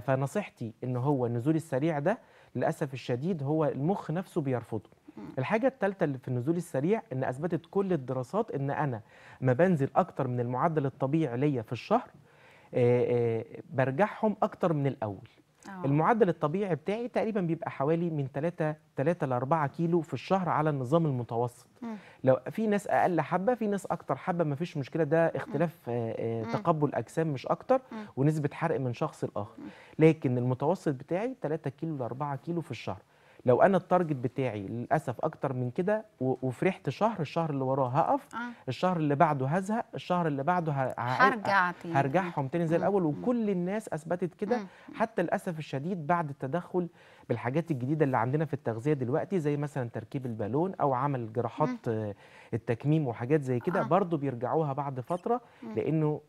Speaker 2: فنصيحتي ان هو النزول السريع ده للاسف الشديد هو المخ نفسه بيرفضه الحاجة الثالثة اللي في النزول السريع إن أثبتت كل الدراسات إن أنا ما بنزل أكتر من المعدل الطبيعي ليا في الشهر برجعهم أكتر من الأول أوه. المعدل الطبيعي بتاعي تقريبا بيبقى حوالي من 3 3 ل 4 كيلو في الشهر على النظام المتوسط م. لو في ناس اقل حبه في ناس اكتر حبه ما فيش مشكله ده اختلاف م. آه، آه، تقبل اجسام مش اكتر م. ونسبه حرق من شخص لاخر لكن المتوسط بتاعي 3 كيلو ل 4 كيلو في الشهر لو انا التارجت بتاعي للاسف اكتر من كده وفرحت شهر الشهر اللي وراه هقف آه. الشهر اللي بعده هزهق الشهر اللي بعده هرجع
Speaker 3: هرجعهم
Speaker 2: تاني زي الاول وكل الناس اثبتت كده حتى للاسف الشديد بعد التدخل بالحاجات الجديده اللي عندنا في التغذيه دلوقتي زي مثلا تركيب البالون او عمل جراحات التكميم وحاجات زي كده آه. برضو بيرجعوها بعد فتره لانه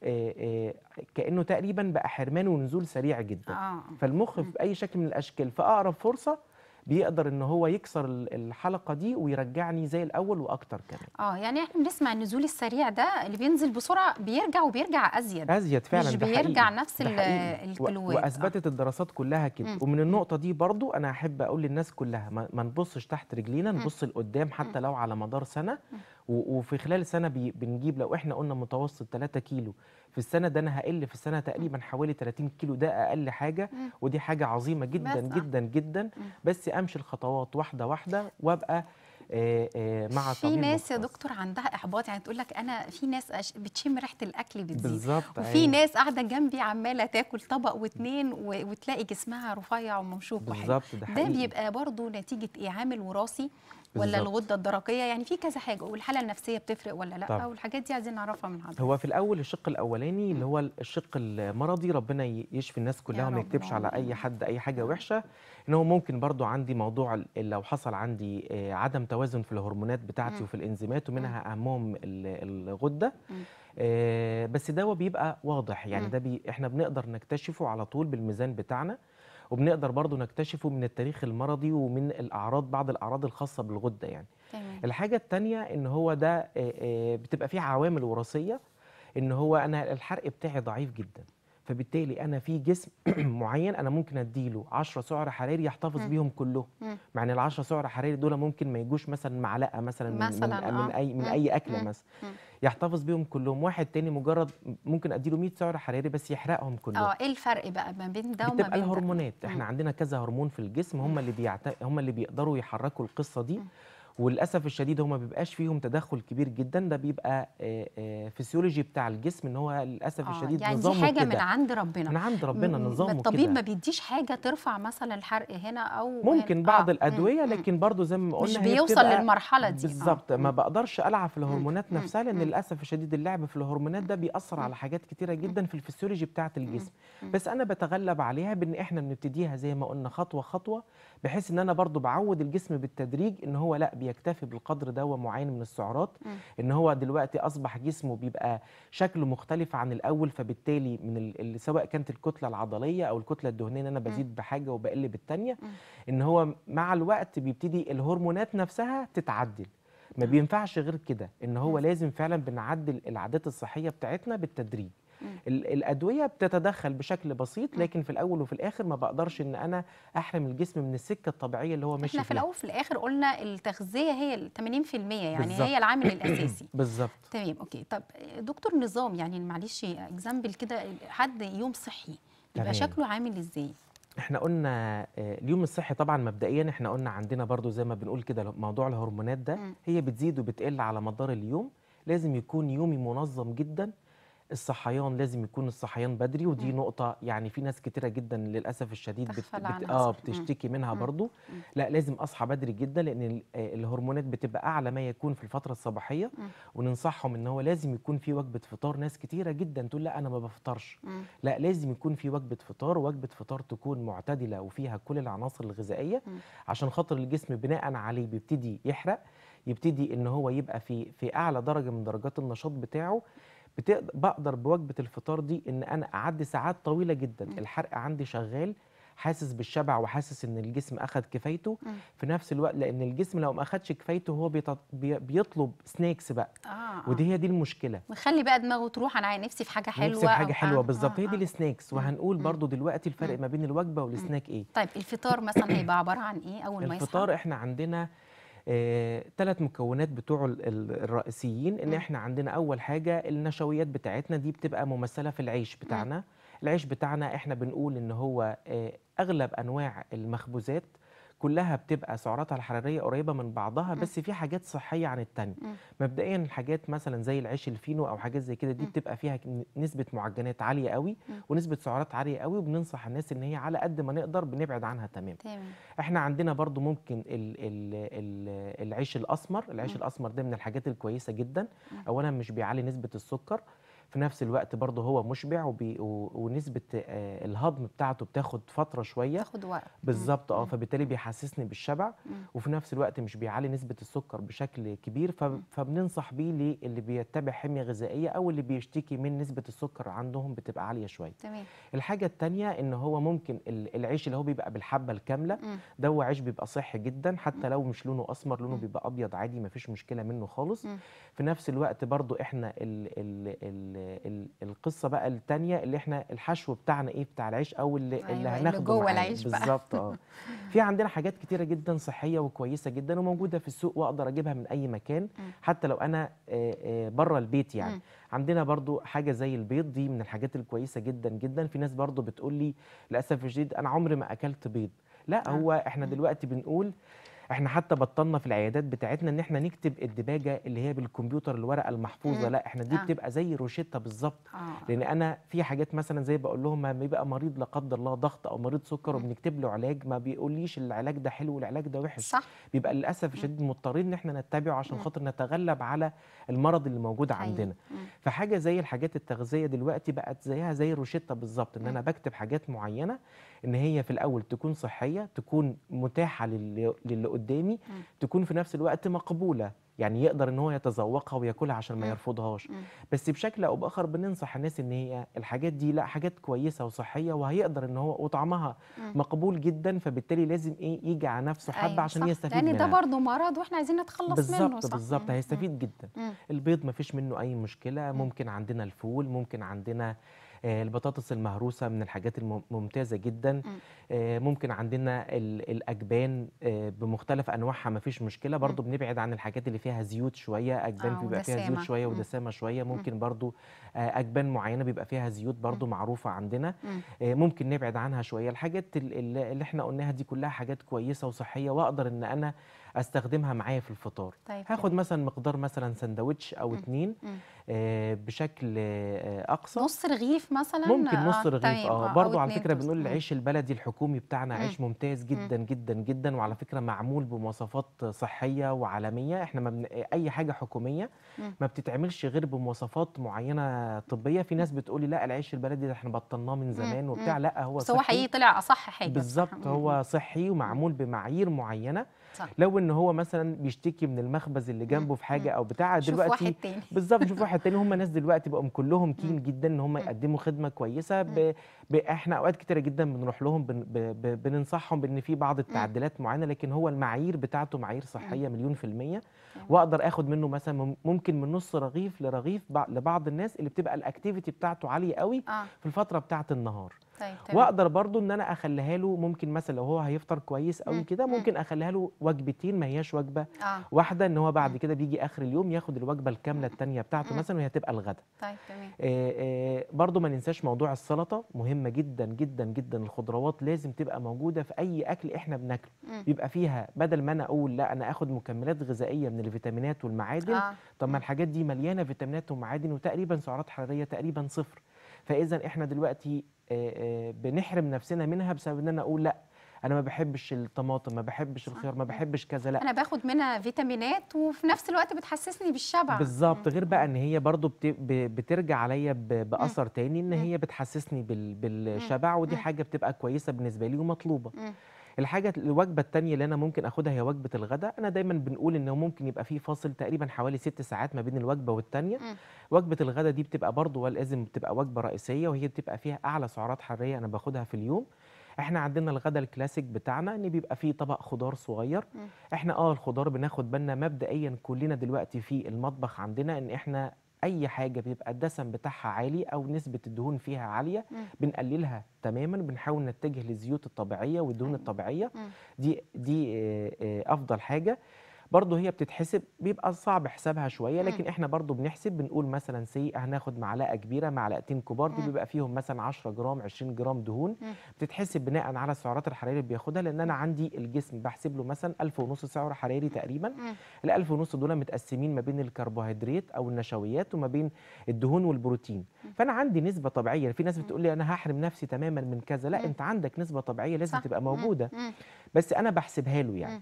Speaker 2: كانه تقريبا بقى حرمان ونزول سريع جدا آه. فالمخ في اي شكل من الاشكال فاقرب فرصه بيقدر ان هو يكسر الحلقه دي ويرجعني زي الاول واكتر كمان
Speaker 1: اه يعني احنا بنسمع النزول السريع ده اللي بينزل بسرعه بيرجع وبيرجع ازيد ازيد فعلا مش بيرجع حقيقي. نفس الكلوات
Speaker 2: واثبتت آه. الدراسات كلها كده ومن النقطه دي برضو انا احب اقول للناس كلها ما نبصش تحت رجلينا نبص لقدام حتى لو على مدار سنه وفي خلال سنه بنجيب لو احنا قلنا متوسط 3 كيلو في السنه ده انا هقل في السنه تقريبا حوالي 30 كيلو ده اقل حاجه ودي حاجه عظيمه أه. جدا جدا جدا بس امشي الخطوات واحده واحده وابقى آه، آه، مع في ناس يا
Speaker 1: دكتور عندها احباط يعني تقول لك انا في ناس بتشم ريحه الاكل بتزيد بالظبط وفي أيوة. ناس قاعده جنبي عماله تاكل طبق واثنين وتلاقي جسمها رفيع وممشوك
Speaker 2: وحلو ده, ده بيبقى
Speaker 1: برضو نتيجه ايه عامل وراثي
Speaker 2: ولا بالزبط. الغده
Speaker 1: الدرقيه يعني في كذا حاجه والحاله النفسيه بتفرق ولا لا طبعا. والحاجات دي عايزين نعرفها من حضرتك
Speaker 2: هو في الاول الشق الاولاني اللي هو الشق المرضي ربنا يشفي الناس كلها وما يكتبش على اي حد اي حاجه وحشه ان هو ممكن برضو عندي موضوع لو حصل عندي آه، عدم توازن في الهرمونات بتاعتي وفي الانزيمات ومنها اهمهم الغده آه، بس ده بيبقى واضح يعني ده بي احنا بنقدر نكتشفه على طول بالميزان بتاعنا وبنقدر برضو نكتشفه من التاريخ المرضي ومن الأعراض بعض الأعراض الخاصة بالغدة يعني تمام. الحاجة الثانية إن هو ده بتبقى فيه عوامل وراثية إن هو أنا الحرق بتاعي ضعيف جدا فبالتالي انا في جسم [CLEARS THROAT] معين انا ممكن اديله 10 سعر حراري يحتفظ بيهم كلهم مع ان ال 10 سعر حراري دول ممكن ما يجوش مثلا معلقه مثلا من, مثلاً من, آه. من اي من اي اكله مثلا يحتفظ بيهم كلهم واحد تاني مجرد ممكن اديله 100 سعر حراري بس يحرقهم كلهم اه
Speaker 1: ايه الفرق بقى ما بين ده وما بين
Speaker 2: الهرمونات احنا عندنا كذا هرمون في الجسم هم اللي بيعت... هم اللي بيقدروا يحركوا القصه دي وللاسف الشديد هما ما بيبقاش فيهم تدخل كبير جدا ده بيبقى فيسيولوجي آه، آه، بتاع الجسم ان هو للاسف آه الشديد يعني نظامه دي حاجه من عند ربنا من عند ربنا نظامه كده الطبيب ما
Speaker 1: بيديش حاجه ترفع مثلا الحرق هنا او ممكن
Speaker 2: هنا. آه، بعض آه. الادويه لكن برضو زي ما قلنا مش بيوصل للمرحله
Speaker 1: دي بالظبط
Speaker 2: آه. ما بقدرش العب في الهرمونات مم. نفسها لان للاسف الشديد اللعب في الهرمونات ده بيأثر على حاجات كتيره جدا في الفسيولوجي بتاعه الجسم مم. بس انا بتغلب عليها بان احنا بنبتديها زي ما قلنا خطوه خطوه بحيث ان انا برضو بعود الجسم بالتدريج ان هو لا بيكتفي بالقدر ده معين من السعرات م. ان هو دلوقتي اصبح جسمه بيبقى شكله مختلف عن الاول فبالتالي من اللي سواء كانت الكتله العضليه او الكتله الدهنيه ان انا بزيد م. بحاجه وبقل بالثانيه ان هو مع الوقت بيبتدي الهرمونات نفسها تتعدل ما بينفعش غير كده ان هو لازم فعلا بنعدل العادات الصحيه بتاعتنا بالتدريج الادويه بتتدخل بشكل بسيط لكن في الاول وفي الاخر ما بقدرش ان انا احرم الجسم من السكه الطبيعيه اللي هو ماشي احنا في الاول
Speaker 1: وفي الاخر قلنا التغذيه هي 80% يعني بالزبط. هي العامل [CLEARS THROAT] الاساسي بالظبط تمام اوكي طب دكتور نظام يعني معلش اكزامبل كده حد يوم صحي يبقى شكله عامل ازاي
Speaker 2: احنا قلنا آه، اليوم الصحي طبعا مبدئيا احنا قلنا عندنا برضو زي ما بنقول كده موضوع الهرمونات ده هي بتزيد وبتقل على مدار اليوم لازم يكون يومي منظم جدا الصحيان لازم يكون الصحيان بدري ودي مم. نقطه يعني في ناس كتيره جدا للاسف الشديد بت... بت... اه بتشتكي مم. منها مم. برضو مم. لا لازم اصحى بدري جدا لان آه، الهرمونات بتبقى اعلى ما يكون في الفتره الصباحيه مم. وننصحهم ان هو لازم يكون في وجبه فطار ناس كتيره جدا تقول لا انا ما بفطرش مم. لا لازم يكون في وجبه فطار ووجبه فطار تكون معتدله وفيها كل العناصر الغذائيه مم. عشان خاطر الجسم بناء عليه بيبتدي يحرق يبتدي ان هو يبقى في في اعلى درجه من درجات النشاط بتاعه بقدر بوجبه الفطار دي ان انا اعدي ساعات طويله جدا الحرق عندي شغال حاسس بالشبع وحاسس ان الجسم اخذ كفايته في نفس الوقت لان الجسم لو ما اخدش كفايته هو بيطلب سناكس بقى آه،, آه. ودي هي دي المشكله
Speaker 1: نخلي بقى دماغه تروح انا نفسي في حاجه حلوه نفسي في حاجه حلوه بالظبط آه.
Speaker 2: هي دي آه. السناكس وهنقول م. برضو دلوقتي الفرق ما بين الوجبه والسناك ايه
Speaker 1: طيب الفطار مثلا هيبقى عباره عن ايه اول ما يصحى الفطار
Speaker 2: احنا عندنا ثلاث آه، مكونات بتوع الرئيسيين ان احنا عندنا اول حاجه النشويات بتاعتنا دي بتبقى ممثله في العيش بتاعنا العيش بتاعنا احنا بنقول ان هو آه، اغلب انواع المخبوزات كلها بتبقى سعراتها الحراريه قريبه من بعضها إمم. بس في حاجات صحيه عن الثانيه إمم. مبدئيا الحاجات مثلا زي العيش الفينو او حاجات زي كده دي إمم. بتبقى فيها نسبه معجنات عاليه قوي ونسبه سعرات عاليه قوي وبننصح الناس ان هي على قد ما نقدر بنبعد عنها تماما احنا عندنا برضو ممكن الـ الـ الـ العيش الاسمر العيش الاسمر ده من الحاجات الكويسه جدا اولا مش بيعلي نسبه السكر في نفس الوقت برضه هو مشبع وبي ونسبه آه، الهضم بتاعته بتاخد فتره شويه بتاخد وقت بالظبط اه فبالتالي بيحسسني بالشبع وفي نفس الوقت مش بيعلي نسبه السكر بشكل كبير فبننصح بيه للي بيتبع حميه غذائيه او اللي بيشتكي من نسبه السكر عندهم بتبقى عاليه شويه تمام الحاجه الثانيه ان هو ممكن العيش اللي هو بيبقى بالحبه الكامله ده عيش بيبقى صحي جدا حتى لو مش لونه اسمر لونه بيبقى ابيض عادي ما فيش مشكله منه خالص في نفس الوقت برضه احنا ال ال ال القصه بقى الثانيه اللي احنا الحشو بتاعنا ايه بتاع العيش او اللي, أيوة اللي هناخده جوه العيش بالظبط اه في عندنا حاجات كتيره جدا صحيه وكويسه جدا وموجوده في السوق واقدر اجيبها من اي مكان حتى لو انا آه، آه، بره البيت يعني عندنا برضو حاجه زي البيض دي من الحاجات الكويسه جدا جدا في ناس برضو بتقول لي للاسف الشديد انا عمري ما اكلت بيض لا هو احنا دلوقتي بنقول احنا حتى بطلنا في العيادات بتاعتنا ان احنا نكتب الدباجه اللي هي بالكمبيوتر الورقه المحفوظه مم. لا احنا دي آه. بتبقى زي روشته بالظبط آه. لان انا في حاجات مثلا زي بقول لهم ما بيبقى مريض لا قدر الله ضغط او مريض سكر وبنكتب له علاج ما بيقوليش العلاج ده حلو والعلاج ده وحش صح. بيبقى للاسف الشديد مضطرين ان احنا نتبعه عشان خاطر نتغلب على المرض اللي موجود أيوة. عندنا مم. فحاجه زي الحاجات التغذيه دلوقتي بقت زيها زي روشته بالظبط ان انا بكتب حاجات معينه ان هي في الاول تكون صحيه تكون متاحه للي قدامي م. تكون في نفس الوقت مقبوله يعني يقدر ان هو يتذوقها وياكلها عشان ما يرفضهاش بس بشكل او باخر بننصح الناس ان هي الحاجات دي لا حاجات كويسه وصحيه وهيقدر ان هو وطعمها مقبول جدا فبالتالي لازم ايه يجي على نفسه حبه أيوة عشان صح. يستفيد لان ده برضه
Speaker 1: مرض واحنا عايزين نتخلص بالزبط منه بالظبط بالظبط
Speaker 2: هيستفيد جدا البيض ما فيش منه اي مشكله ممكن عندنا الفول ممكن عندنا آه، البطاطس المهروسه من الحاجات الممتازه جدا آه، ممكن عندنا الاجبان آه، بمختلف انواعها ما فيش مشكله برضو بنبعد عن الحاجات اللي فيها زيوت شويه اجبان بيبقى فيها زيوت شويه ودسامه شويه ممكن برضو اجبان معينه بيبقى فيها زيوت برضو معروفه عندنا ممكن نبعد عنها شويه الحاجات اللي احنا قلناها دي كلها حاجات كويسه وصحيه واقدر ان انا استخدمها معايا في الفطار طيب هاخد مثلا مقدار مثلا سندوتش او اتنين آه، بشكل آه، اقصى نص رغيف
Speaker 1: مثلا ممكن نص آه، رغيف رغيف طيب، اه برضه على فكره بنقول العيش
Speaker 2: البلدي الحكومي بتاعنا عيش ممتاز جدا جدا جدا وعلى فكره معمول بمواصفات صحيه وعالميه احنا ما بن... اي حاجه حكوميه ما بتتعملش غير بمواصفات معينه طبيه في ناس بتقولي لا العيش البلدي ده احنا بطلناه من زمان وبتاع لا هو صحي هو حقيقي
Speaker 1: طلع اصح حاجه بالظبط هو
Speaker 2: صحي ومعمول بمعايير معينه لو ان هو مثلا بيشتكي من المخبز اللي جنبه في حاجه او بتاع دلوقتي واحد تاني [LAUGHS] بالظبط شوف واحد تاني هم ناس دلوقتي بقوا كلهم كين جدا ان هم يقدموا خدمه كويسه ب... ب... احنا اوقات كتيره جدا بنروح لهم بن... ب... ب... بننصحهم بان في بعض التعديلات معينه لكن هو المعايير بتاعته معايير صحيه مليون في الميه واقدر اخد منه مثلا ممكن من نص رغيف لرغيف لبعض الناس اللي بتبقى الاكتيفيتي بتاعته عاليه قوي آه. في الفتره بتاعه النهار
Speaker 3: طيب واقدر
Speaker 2: برضو ان انا اخليها له ممكن مثلا لو هو هيفطر كويس قوي كده ممكن اخليها له وجبتين ما هياش وجبه آه. واحده ان هو بعد كده بيجي اخر اليوم ياخد الوجبه الكامله الثانيه بتاعته مثلا وهي تبقى الغداء طيب تمام برضو ما ننساش موضوع السلطه مهمه جدا جدا جدا الخضروات لازم تبقى موجوده في اي اكل احنا بناكله بيبقى فيها بدل ما انا اقول لا انا اخد مكملات غذائيه من الفيتامينات والمعادن آه. طب ما الحاجات دي مليانه فيتامينات ومعادن وتقريبا سعرات حراريه تقريبا صفر فاذا احنا دلوقتي آه، آه، بنحرم نفسنا منها بسبب ان انا اقول لا انا ما بحبش الطماطم ما بحبش الخيار ما بحبش كذا لا انا
Speaker 1: باخد منها فيتامينات وفي نفس الوقت بتحسسني بالشبع بالظبط
Speaker 2: غير بقى ان هي برضو بترجع عليا باثر تاني ان هي بتحسسني بالشبع ودي حاجه بتبقى كويسه بالنسبه لي ومطلوبه الحاجه الوجبه الثانيه اللي انا ممكن اخدها هي وجبه الغداء انا دايما بنقول انه ممكن يبقى في فاصل تقريبا حوالي ست ساعات ما بين الوجبه والثانيه وجبه الغداء دي بتبقى برضو لازم بتبقى وجبه رئيسيه وهي بتبقى فيها اعلى سعرات حراريه انا باخدها في اليوم احنا عندنا الغداء الكلاسيك بتاعنا ان بيبقى فيه طبق خضار صغير احنا اه الخضار بناخد بالنا مبدئيا كلنا دلوقتي في المطبخ عندنا ان احنا اي حاجه بيبقى الدسم بتاعها عالي او نسبه الدهون فيها عاليه مم. بنقللها تماما بنحاول نتجه للزيوت الطبيعيه والدهون أيوة. الطبيعيه مم. دي دي آه، آه، افضل حاجه برضه هي بتتحسب بيبقى صعب حسابها شويه لكن احنا برضه بنحسب بنقول مثلا سي هناخد معلقه كبيره معلقتين كبار دول بيبقى فيهم مثلا 10 جرام 20 جرام دهون بتتحسب بناء على السعرات الحراريه اللي بياخدها لان انا عندي الجسم بحسب له مثلا 1000 ونص سعر حراري تقريبا ال 1000 ونص دول متقسمين ما بين الكربوهيدرات او النشويات وما بين الدهون والبروتين فانا عندي نسبه طبيعيه في ناس بتقول لي انا هحرم نفسي تماما من كذا لا انت عندك نسبه طبيعيه لازم تبقى موجوده بس انا بحسبها له يعني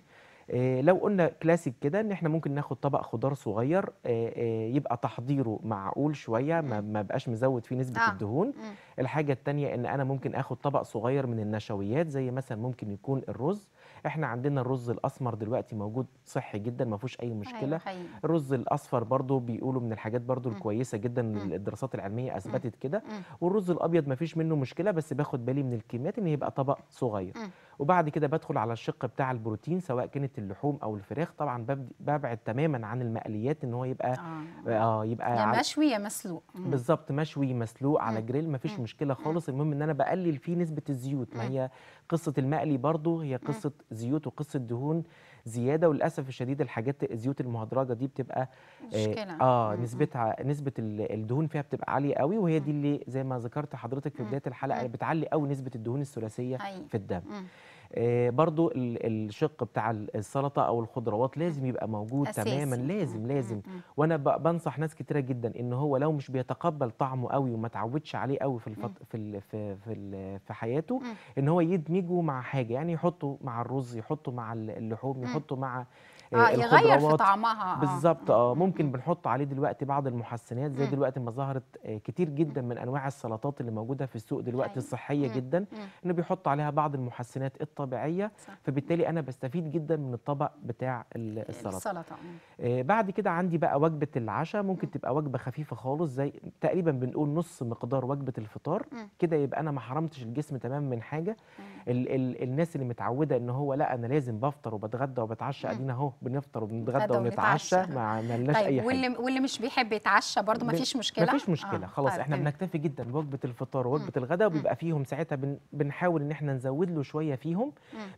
Speaker 2: آه، لو قلنا كلاسيك كده ان احنا ممكن ناخد طبق خضار صغير آه، آه، يبقى تحضيره معقول شويه ما بقاش مزود فيه نسبه آه. الدهون الحاجه الثانيه ان انا ممكن اخد طبق صغير من النشويات زي مثلا ممكن يكون الرز احنا عندنا الرز الاسمر دلوقتي موجود صحي جدا ما فيهوش اي أيوة، مشكله الرز الاصفر برضو بيقولوا من الحاجات برضو الكويسه جدا الدراسات العلميه اثبتت كده والرز الابيض ما فيش منه مشكله بس باخد بالي من الكميات ان يبقى طبق صغير وبعد كده بدخل على الشق بتاع البروتين سواء كانت اللحوم او الفراخ طبعا ببعد تماما عن المقليات ان هو يبقى اه, آه يبقى يعني يعني مشوي
Speaker 1: يا مسلوق بالظبط
Speaker 2: مشوي مسلوق على جريل مفيش مشكله خالص المهم ان انا بقلل فيه نسبه الزيوت ما هي قصه المقلي برضو هي قصه زيوت وقصه دهون زياده وللاسف الشديد الحاجات الزيوت المهدرجه دي بتبقى آه، مشكله اه نسبتها نسبه الدهون فيها بتبقى عاليه قوي وهي دي اللي زي ما ذكرت حضرتك في بدايه الحلقه بتعلي قوي نسبه الدهون الثلاثيه في الدم مم. آه، برضو الشق بتاع السلطه او الخضروات لازم يبقى موجود أساسي. تماما لازم لازم وانا بنصح ناس كتيره جدا ان هو لو مش بيتقبل طعمه قوي وما تعودش عليه قوي في الفط... في ال... في في, في حياته ان هو يدمجه مع حاجه يعني يحطه مع الرز يحطه مع اللحوم يحطه مع آه،, آه يغير في طعمها آه. بالظبط اه ممكن بنحط عليه دلوقتي بعض المحسنات زي دلوقتي ما ظهرت آه، كتير جدا من انواع السلطات اللي موجوده في السوق دلوقتي أيوة. الصحيه جدا انه بيحط عليها بعض المحسنات الطبيعيه فبالتالي انا بستفيد جدا من الطبق بتاع السلطه, السلطة. آه، بعد كده عندي بقى وجبه العشاء ممكن تبقى وجبه خفيفه خالص زي تقريبا بنقول نص مقدار وجبه الفطار كده يبقى انا ما حرمتش الجسم تماما من حاجه الناس اللي متعوده ان هو لا انا لازم بفطر وبتغدى وبتعشى ادينا اهو بنفطر وبنتغدى ونتعشى ما عملناش طيب اي حاجه واللي
Speaker 1: واللي مش بيحب يتعشى برضه ما فيش مشكله ما فيش آه. مشكله آه. خلاص طيب، احنا
Speaker 2: بنكتفي جدا بوجبه الفطار ووجبه الغداء وبيبقى فيهم ساعتها بن بنحاول ان احنا نزود له شويه فيهم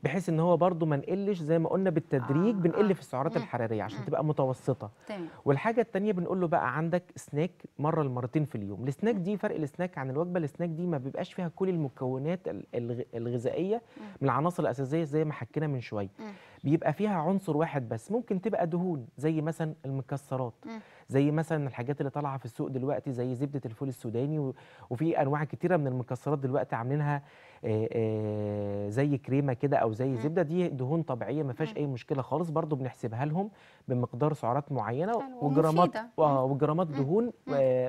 Speaker 2: بحيث ان هو برضه ما نقلش زي ما قلنا بالتدريج آه. بنقل آه. في السعرات الحراريه عشان تبقى متوسطه طيب. والحاجه الثانيه بنقول له بقى عندك سناك مره لمرتين في اليوم السناك دي فرق السناك عن الوجبه السناك دي ما بيبقاش فيها كل المكونات الغذائيه من العناصر الاساسيه زي ما حكينا من شويه بيبقى فيها عنصر واحد بس ممكن تبقى دهون زي مثلا المكسرات زي مثلا الحاجات اللي طالعه في السوق دلوقتي زي زبده الفول السوداني وفي انواع كتيره من المكسرات دلوقتي عاملينها زي كريمه كده او زي زبده دي دهون طبيعيه ما فيهاش اي مشكله خالص برضو بنحسبها لهم بمقدار سعرات معينه وجرامات آه، وجرامات دهون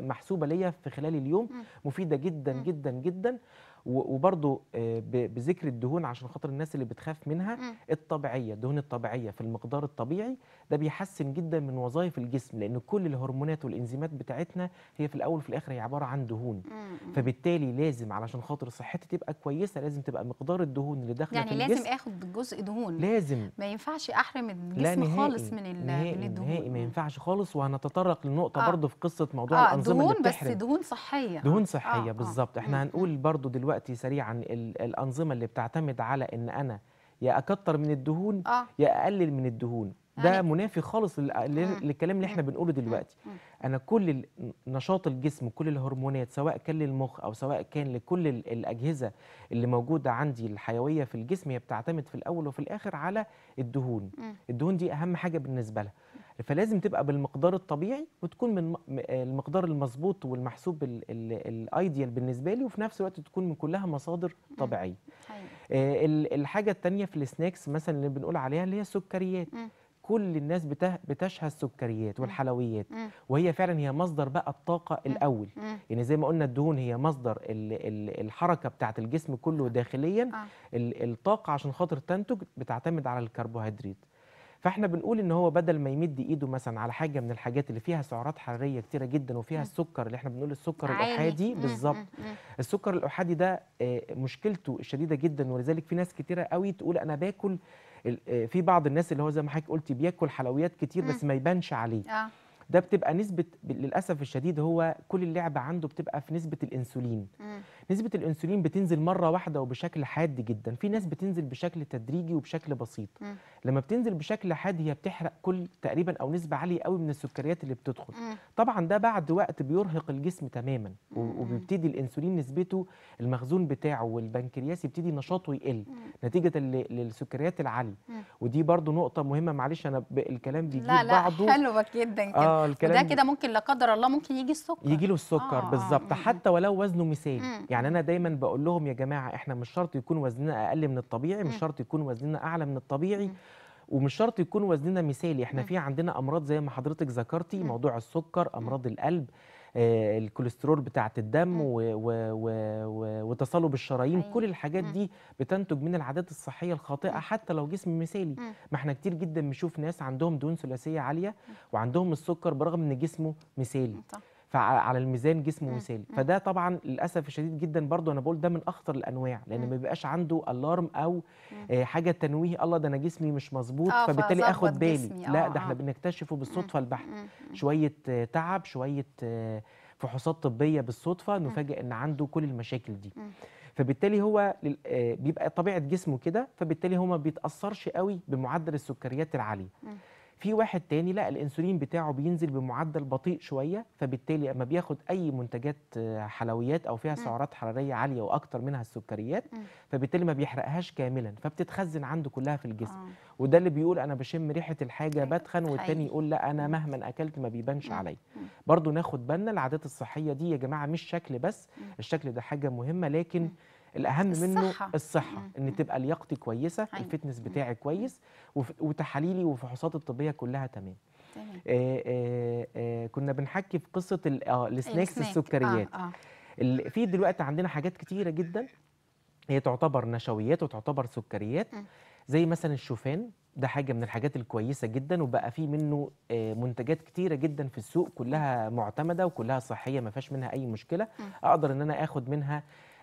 Speaker 2: محسوبه ليا في خلال اليوم مفيده جدا جدا جدا وبرضو آه، بذكر الدهون عشان خاطر الناس اللي بتخاف منها الطبيعيه الدهون الطبيعيه في المقدار الطبيعي ده بيحسن جدا من وظائف الجسم لان كل الهرمونات والانزيمات بتاعتنا هي في الاول وفي الاخر هي عباره عن دهون فبالتالي لازم علشان خاطر صحتي تبقى كويسه لازم تبقى مقدار الدهون اللي داخله يعني في الجسم لازم
Speaker 1: اخد جزء دهون لازم ما ينفعش احرم الجسم خالص من, نهائي من الدهون
Speaker 2: نهائي ما ينفعش خالص وهنتطرق للنقطه آه. برضو في قصه موضوع آه الانظمه دهون اللي بتحرم. بس
Speaker 1: دهون صحيه
Speaker 2: دهون آه. صحيه آه،, آه. بالظبط احنا هنقول برضو دلوقتي دلوقتي سريعا الانظمه اللي بتعتمد على ان انا يا اكتر من الدهون آه. يا اقلل من الدهون ده يعني. منافي خالص للكلام اللي احنا بنقوله دلوقتي انا كل نشاط الجسم كل الهرمونات سواء كان للمخ او سواء كان لكل الاجهزه اللي موجوده عندي الحيويه في الجسم هي بتعتمد في الاول وفي الاخر على الدهون الدهون دي اهم حاجه بالنسبه لها فلازم تبقى بالمقدار الطبيعي وتكون من المقدار المظبوط والمحسوب الايديال بالنسبه لي وفي نفس الوقت تكون من كلها مصادر طبيعيه أيوة. آه، الحاجه الثانيه في السناكس مثلا اللي بنقول عليها اللي هي السكريات كل الناس بتشهى السكريات والحلويات وهي فعلا هي مصدر بقى الطاقه الاول يعني زي ما قلنا الدهون هي مصدر الحركه بتاعه الجسم كله داخليا آه. الطاقه عشان خاطر تنتج بتعتمد على الكربوهيدرات فاحنا بنقول ان هو بدل ما يمد ايده مثلا على حاجه من الحاجات اللي فيها سعرات حراريه كتيره جدا وفيها السكر اللي احنا بنقول السكر الاحادي بالظبط السكر الاحادي ده آه، مشكلته الشديده جدا ولذلك في ناس كتيره قوي تقول انا باكل آه، في بعض الناس اللي هو زي ما حضرتك قلتي بياكل حلويات كتير بس ما يبانش عليه آه. ده بتبقى نسبه للاسف الشديد هو كل اللعبه عنده بتبقى في نسبه الانسولين مم. نسبه الانسولين بتنزل مره واحده وبشكل حاد جدا في ناس بتنزل بشكل تدريجي وبشكل بسيط مم. لما بتنزل بشكل حاد هي بتحرق كل تقريبا او نسبه عاليه قوي من السكريات اللي بتدخل مم. طبعا ده بعد وقت بيرهق الجسم تماما وبيبتدي الانسولين نسبته المخزون بتاعه والبنكرياس يبتدي نشاطه يقل نتيجه للسكريات العاليه ودي برضو نقطه مهمه معلش انا الكلام بيجيب لا لا بعضه
Speaker 1: حلوه جدا كده
Speaker 2: آه الكلام ده كده
Speaker 1: ممكن لا قدر الله ممكن يجي السكر
Speaker 2: يجي له السكر آه بالظبط آه، آه. حتى ولو وزنه مثالي يعني انا دايما بقول لهم يا جماعه احنا مش شرط يكون وزننا اقل من الطبيعي مش شرط يكون وزننا اعلى من الطبيعي ومش شرط يكون وزننا مثالي احنا في عندنا امراض زي ما حضرتك ذكرتي موضوع السكر امراض القلب آه، الكوليسترول بتاعه الدم و وتصلب الشرايين أيوة. كل الحاجات دي بتنتج من العادات الصحيه الخاطئه حتى لو جسم مثالي ما احنا كتير جدا بنشوف ناس عندهم دهون ثلاثيه عاليه وعندهم السكر برغم ان جسمه مثالي فعلى الميزان جسمه مثالي فده طبعا للاسف الشديد جدا برضو انا بقول ده من اخطر الانواع لان ما بيبقاش عنده الارم او آه، حاجه تنويه الله ده انا جسمي مش مظبوط آه، فبالتالي اخد بالي لا آه، ده احنا بنكتشفه بالصدفه البحت شويه تعب شويه فحوصات طبيه بالصدفه نفاجئ ان عنده كل المشاكل دي فبالتالي هو بيبقى طبيعه جسمه كده فبالتالي هو ما بيتاثرش قوي بمعدل السكريات العاليه في واحد تاني لا الانسولين بتاعه بينزل بمعدل بطيء شويه فبالتالي اما بياخد اي منتجات آه، حلويات او فيها سعرات حراريه عاليه واكتر منها السكريات فبالتالي ما بيحرقهاش كاملا فبتتخزن عنده كلها في الجسم آه. وده اللي بيقول انا بشم ريحه الحاجه أيوة، بتخن والتاني يقول لا انا مهما اكلت ما بيبانش عليا برضو ناخد بالنا العادات الصحيه دي يا جماعه مش شكل بس الشكل ده حاجه مهمه لكن الاهم منه الصحه, الصحة. ان تبقى لياقتي كويسه أيوة. الفتنس بتاعي كويس وتحاليلي وفحوصاتي الطبيه كلها تمام آه آه آه كنا بنحكي في قصه آه، السناكس آه، السكريات آه آه. في دلوقتي عندنا حاجات كتيره جدا هي تعتبر نشويات وتعتبر سكريات زي مثلا الشوفان ده حاجه من الحاجات الكويسه جدا وبقى في منه منتجات كتيره جدا في السوق كلها معتمده وكلها صحيه ما فيهاش منها اي مشكله اقدر ان انا اخد منها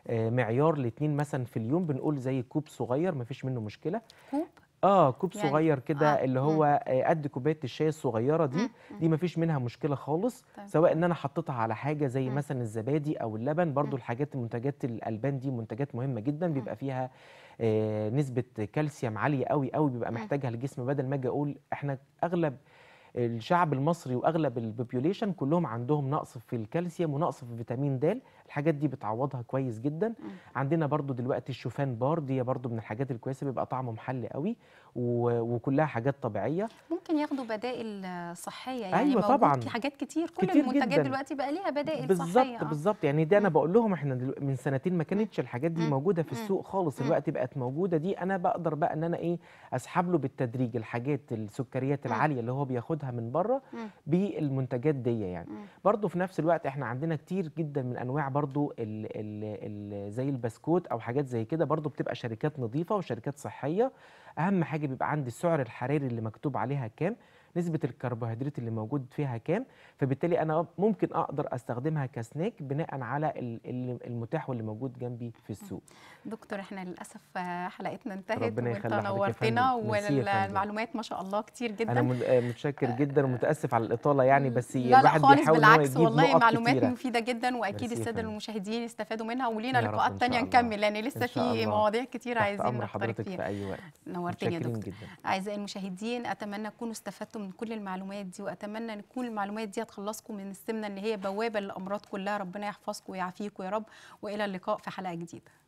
Speaker 2: آه، معيار لاتنين مثلا في اليوم بنقول زي كوب صغير مفيش منه مشكله كوب اه كوب يعني صغير كده آه. اللي هو آه، قد كوبايه الشاي الصغيره دي مم. دي مفيش منها مشكله خالص طيب. سواء ان انا حطيتها على حاجه زي مم. مثلا الزبادي او اللبن برضو مم. الحاجات منتجات الالبان دي منتجات مهمه جدا بيبقى فيها آه نسبه كالسيوم عاليه قوي قوي بيبقى محتاجها الجسم بدل ما اجي اقول احنا اغلب الشعب المصري واغلب البوبيوليشن كلهم عندهم نقص في الكالسيوم ونقص في فيتامين د الحاجات دي بتعوضها كويس جدا عندنا برضو دلوقتي الشوفان بار دي برضو من الحاجات الكويسه بيبقى طعمه محلي قوي وكلها حاجات طبيعيه
Speaker 1: ممكن ياخدوا بدائل صحيه يعني أيوة طبعا في حاجات كتير كل كتير المنتجات جداً. دلوقتي بقى ليها بدائل بالزبط صحيه بالظبط آه.
Speaker 2: بالظبط يعني ده انا بقول لهم احنا من سنتين ما كانتش الحاجات دي موجوده في السوق خالص دلوقتي بقت موجوده دي انا بقدر بقى ان انا ايه اسحب له بالتدريج الحاجات السكريات العاليه اللي هو بياخدها من بره بالمنتجات دي يعني برضو في نفس الوقت احنا عندنا كتير جدا من انواع برضو الـ الـ الـ زي البسكوت او حاجات زي كده برضو بتبقى شركات نظيفه وشركات صحيه اهم حاجه بيبقى عندي السعر الحراري اللي مكتوب عليها كام نسبه الكربوهيدرات اللي موجود فيها كام فبالتالي انا ممكن اقدر استخدمها كسناك بناء على المتاح واللي موجود جنبي في السوق
Speaker 1: دكتور احنا للاسف حلقتنا انتهت ربنا وانت نورتنا والمعلومات ما شاء الله كتير جدا انا
Speaker 2: آه، متشكر جدا آه، ومتاسف على الاطاله يعني بس لا الواحد لا خالص بالعكس والله معلومات كتيرة. مفيده
Speaker 1: جدا واكيد الساده المشاهدين استفادوا منها ولينا لقاءات تانية نكمل لان لسه في مواضيع كتير عايزين نختار فيها في اي وقت نورتني يا دكتور اعزائي المشاهدين اتمنى تكونوا استفدتم من كل المعلومات دي واتمنى ان تكون المعلومات دي هتخلصكم من السمنه اللي هي بوابه للامراض كلها ربنا يحفظكم ويعافيكم يا رب والى اللقاء في حلقه جديده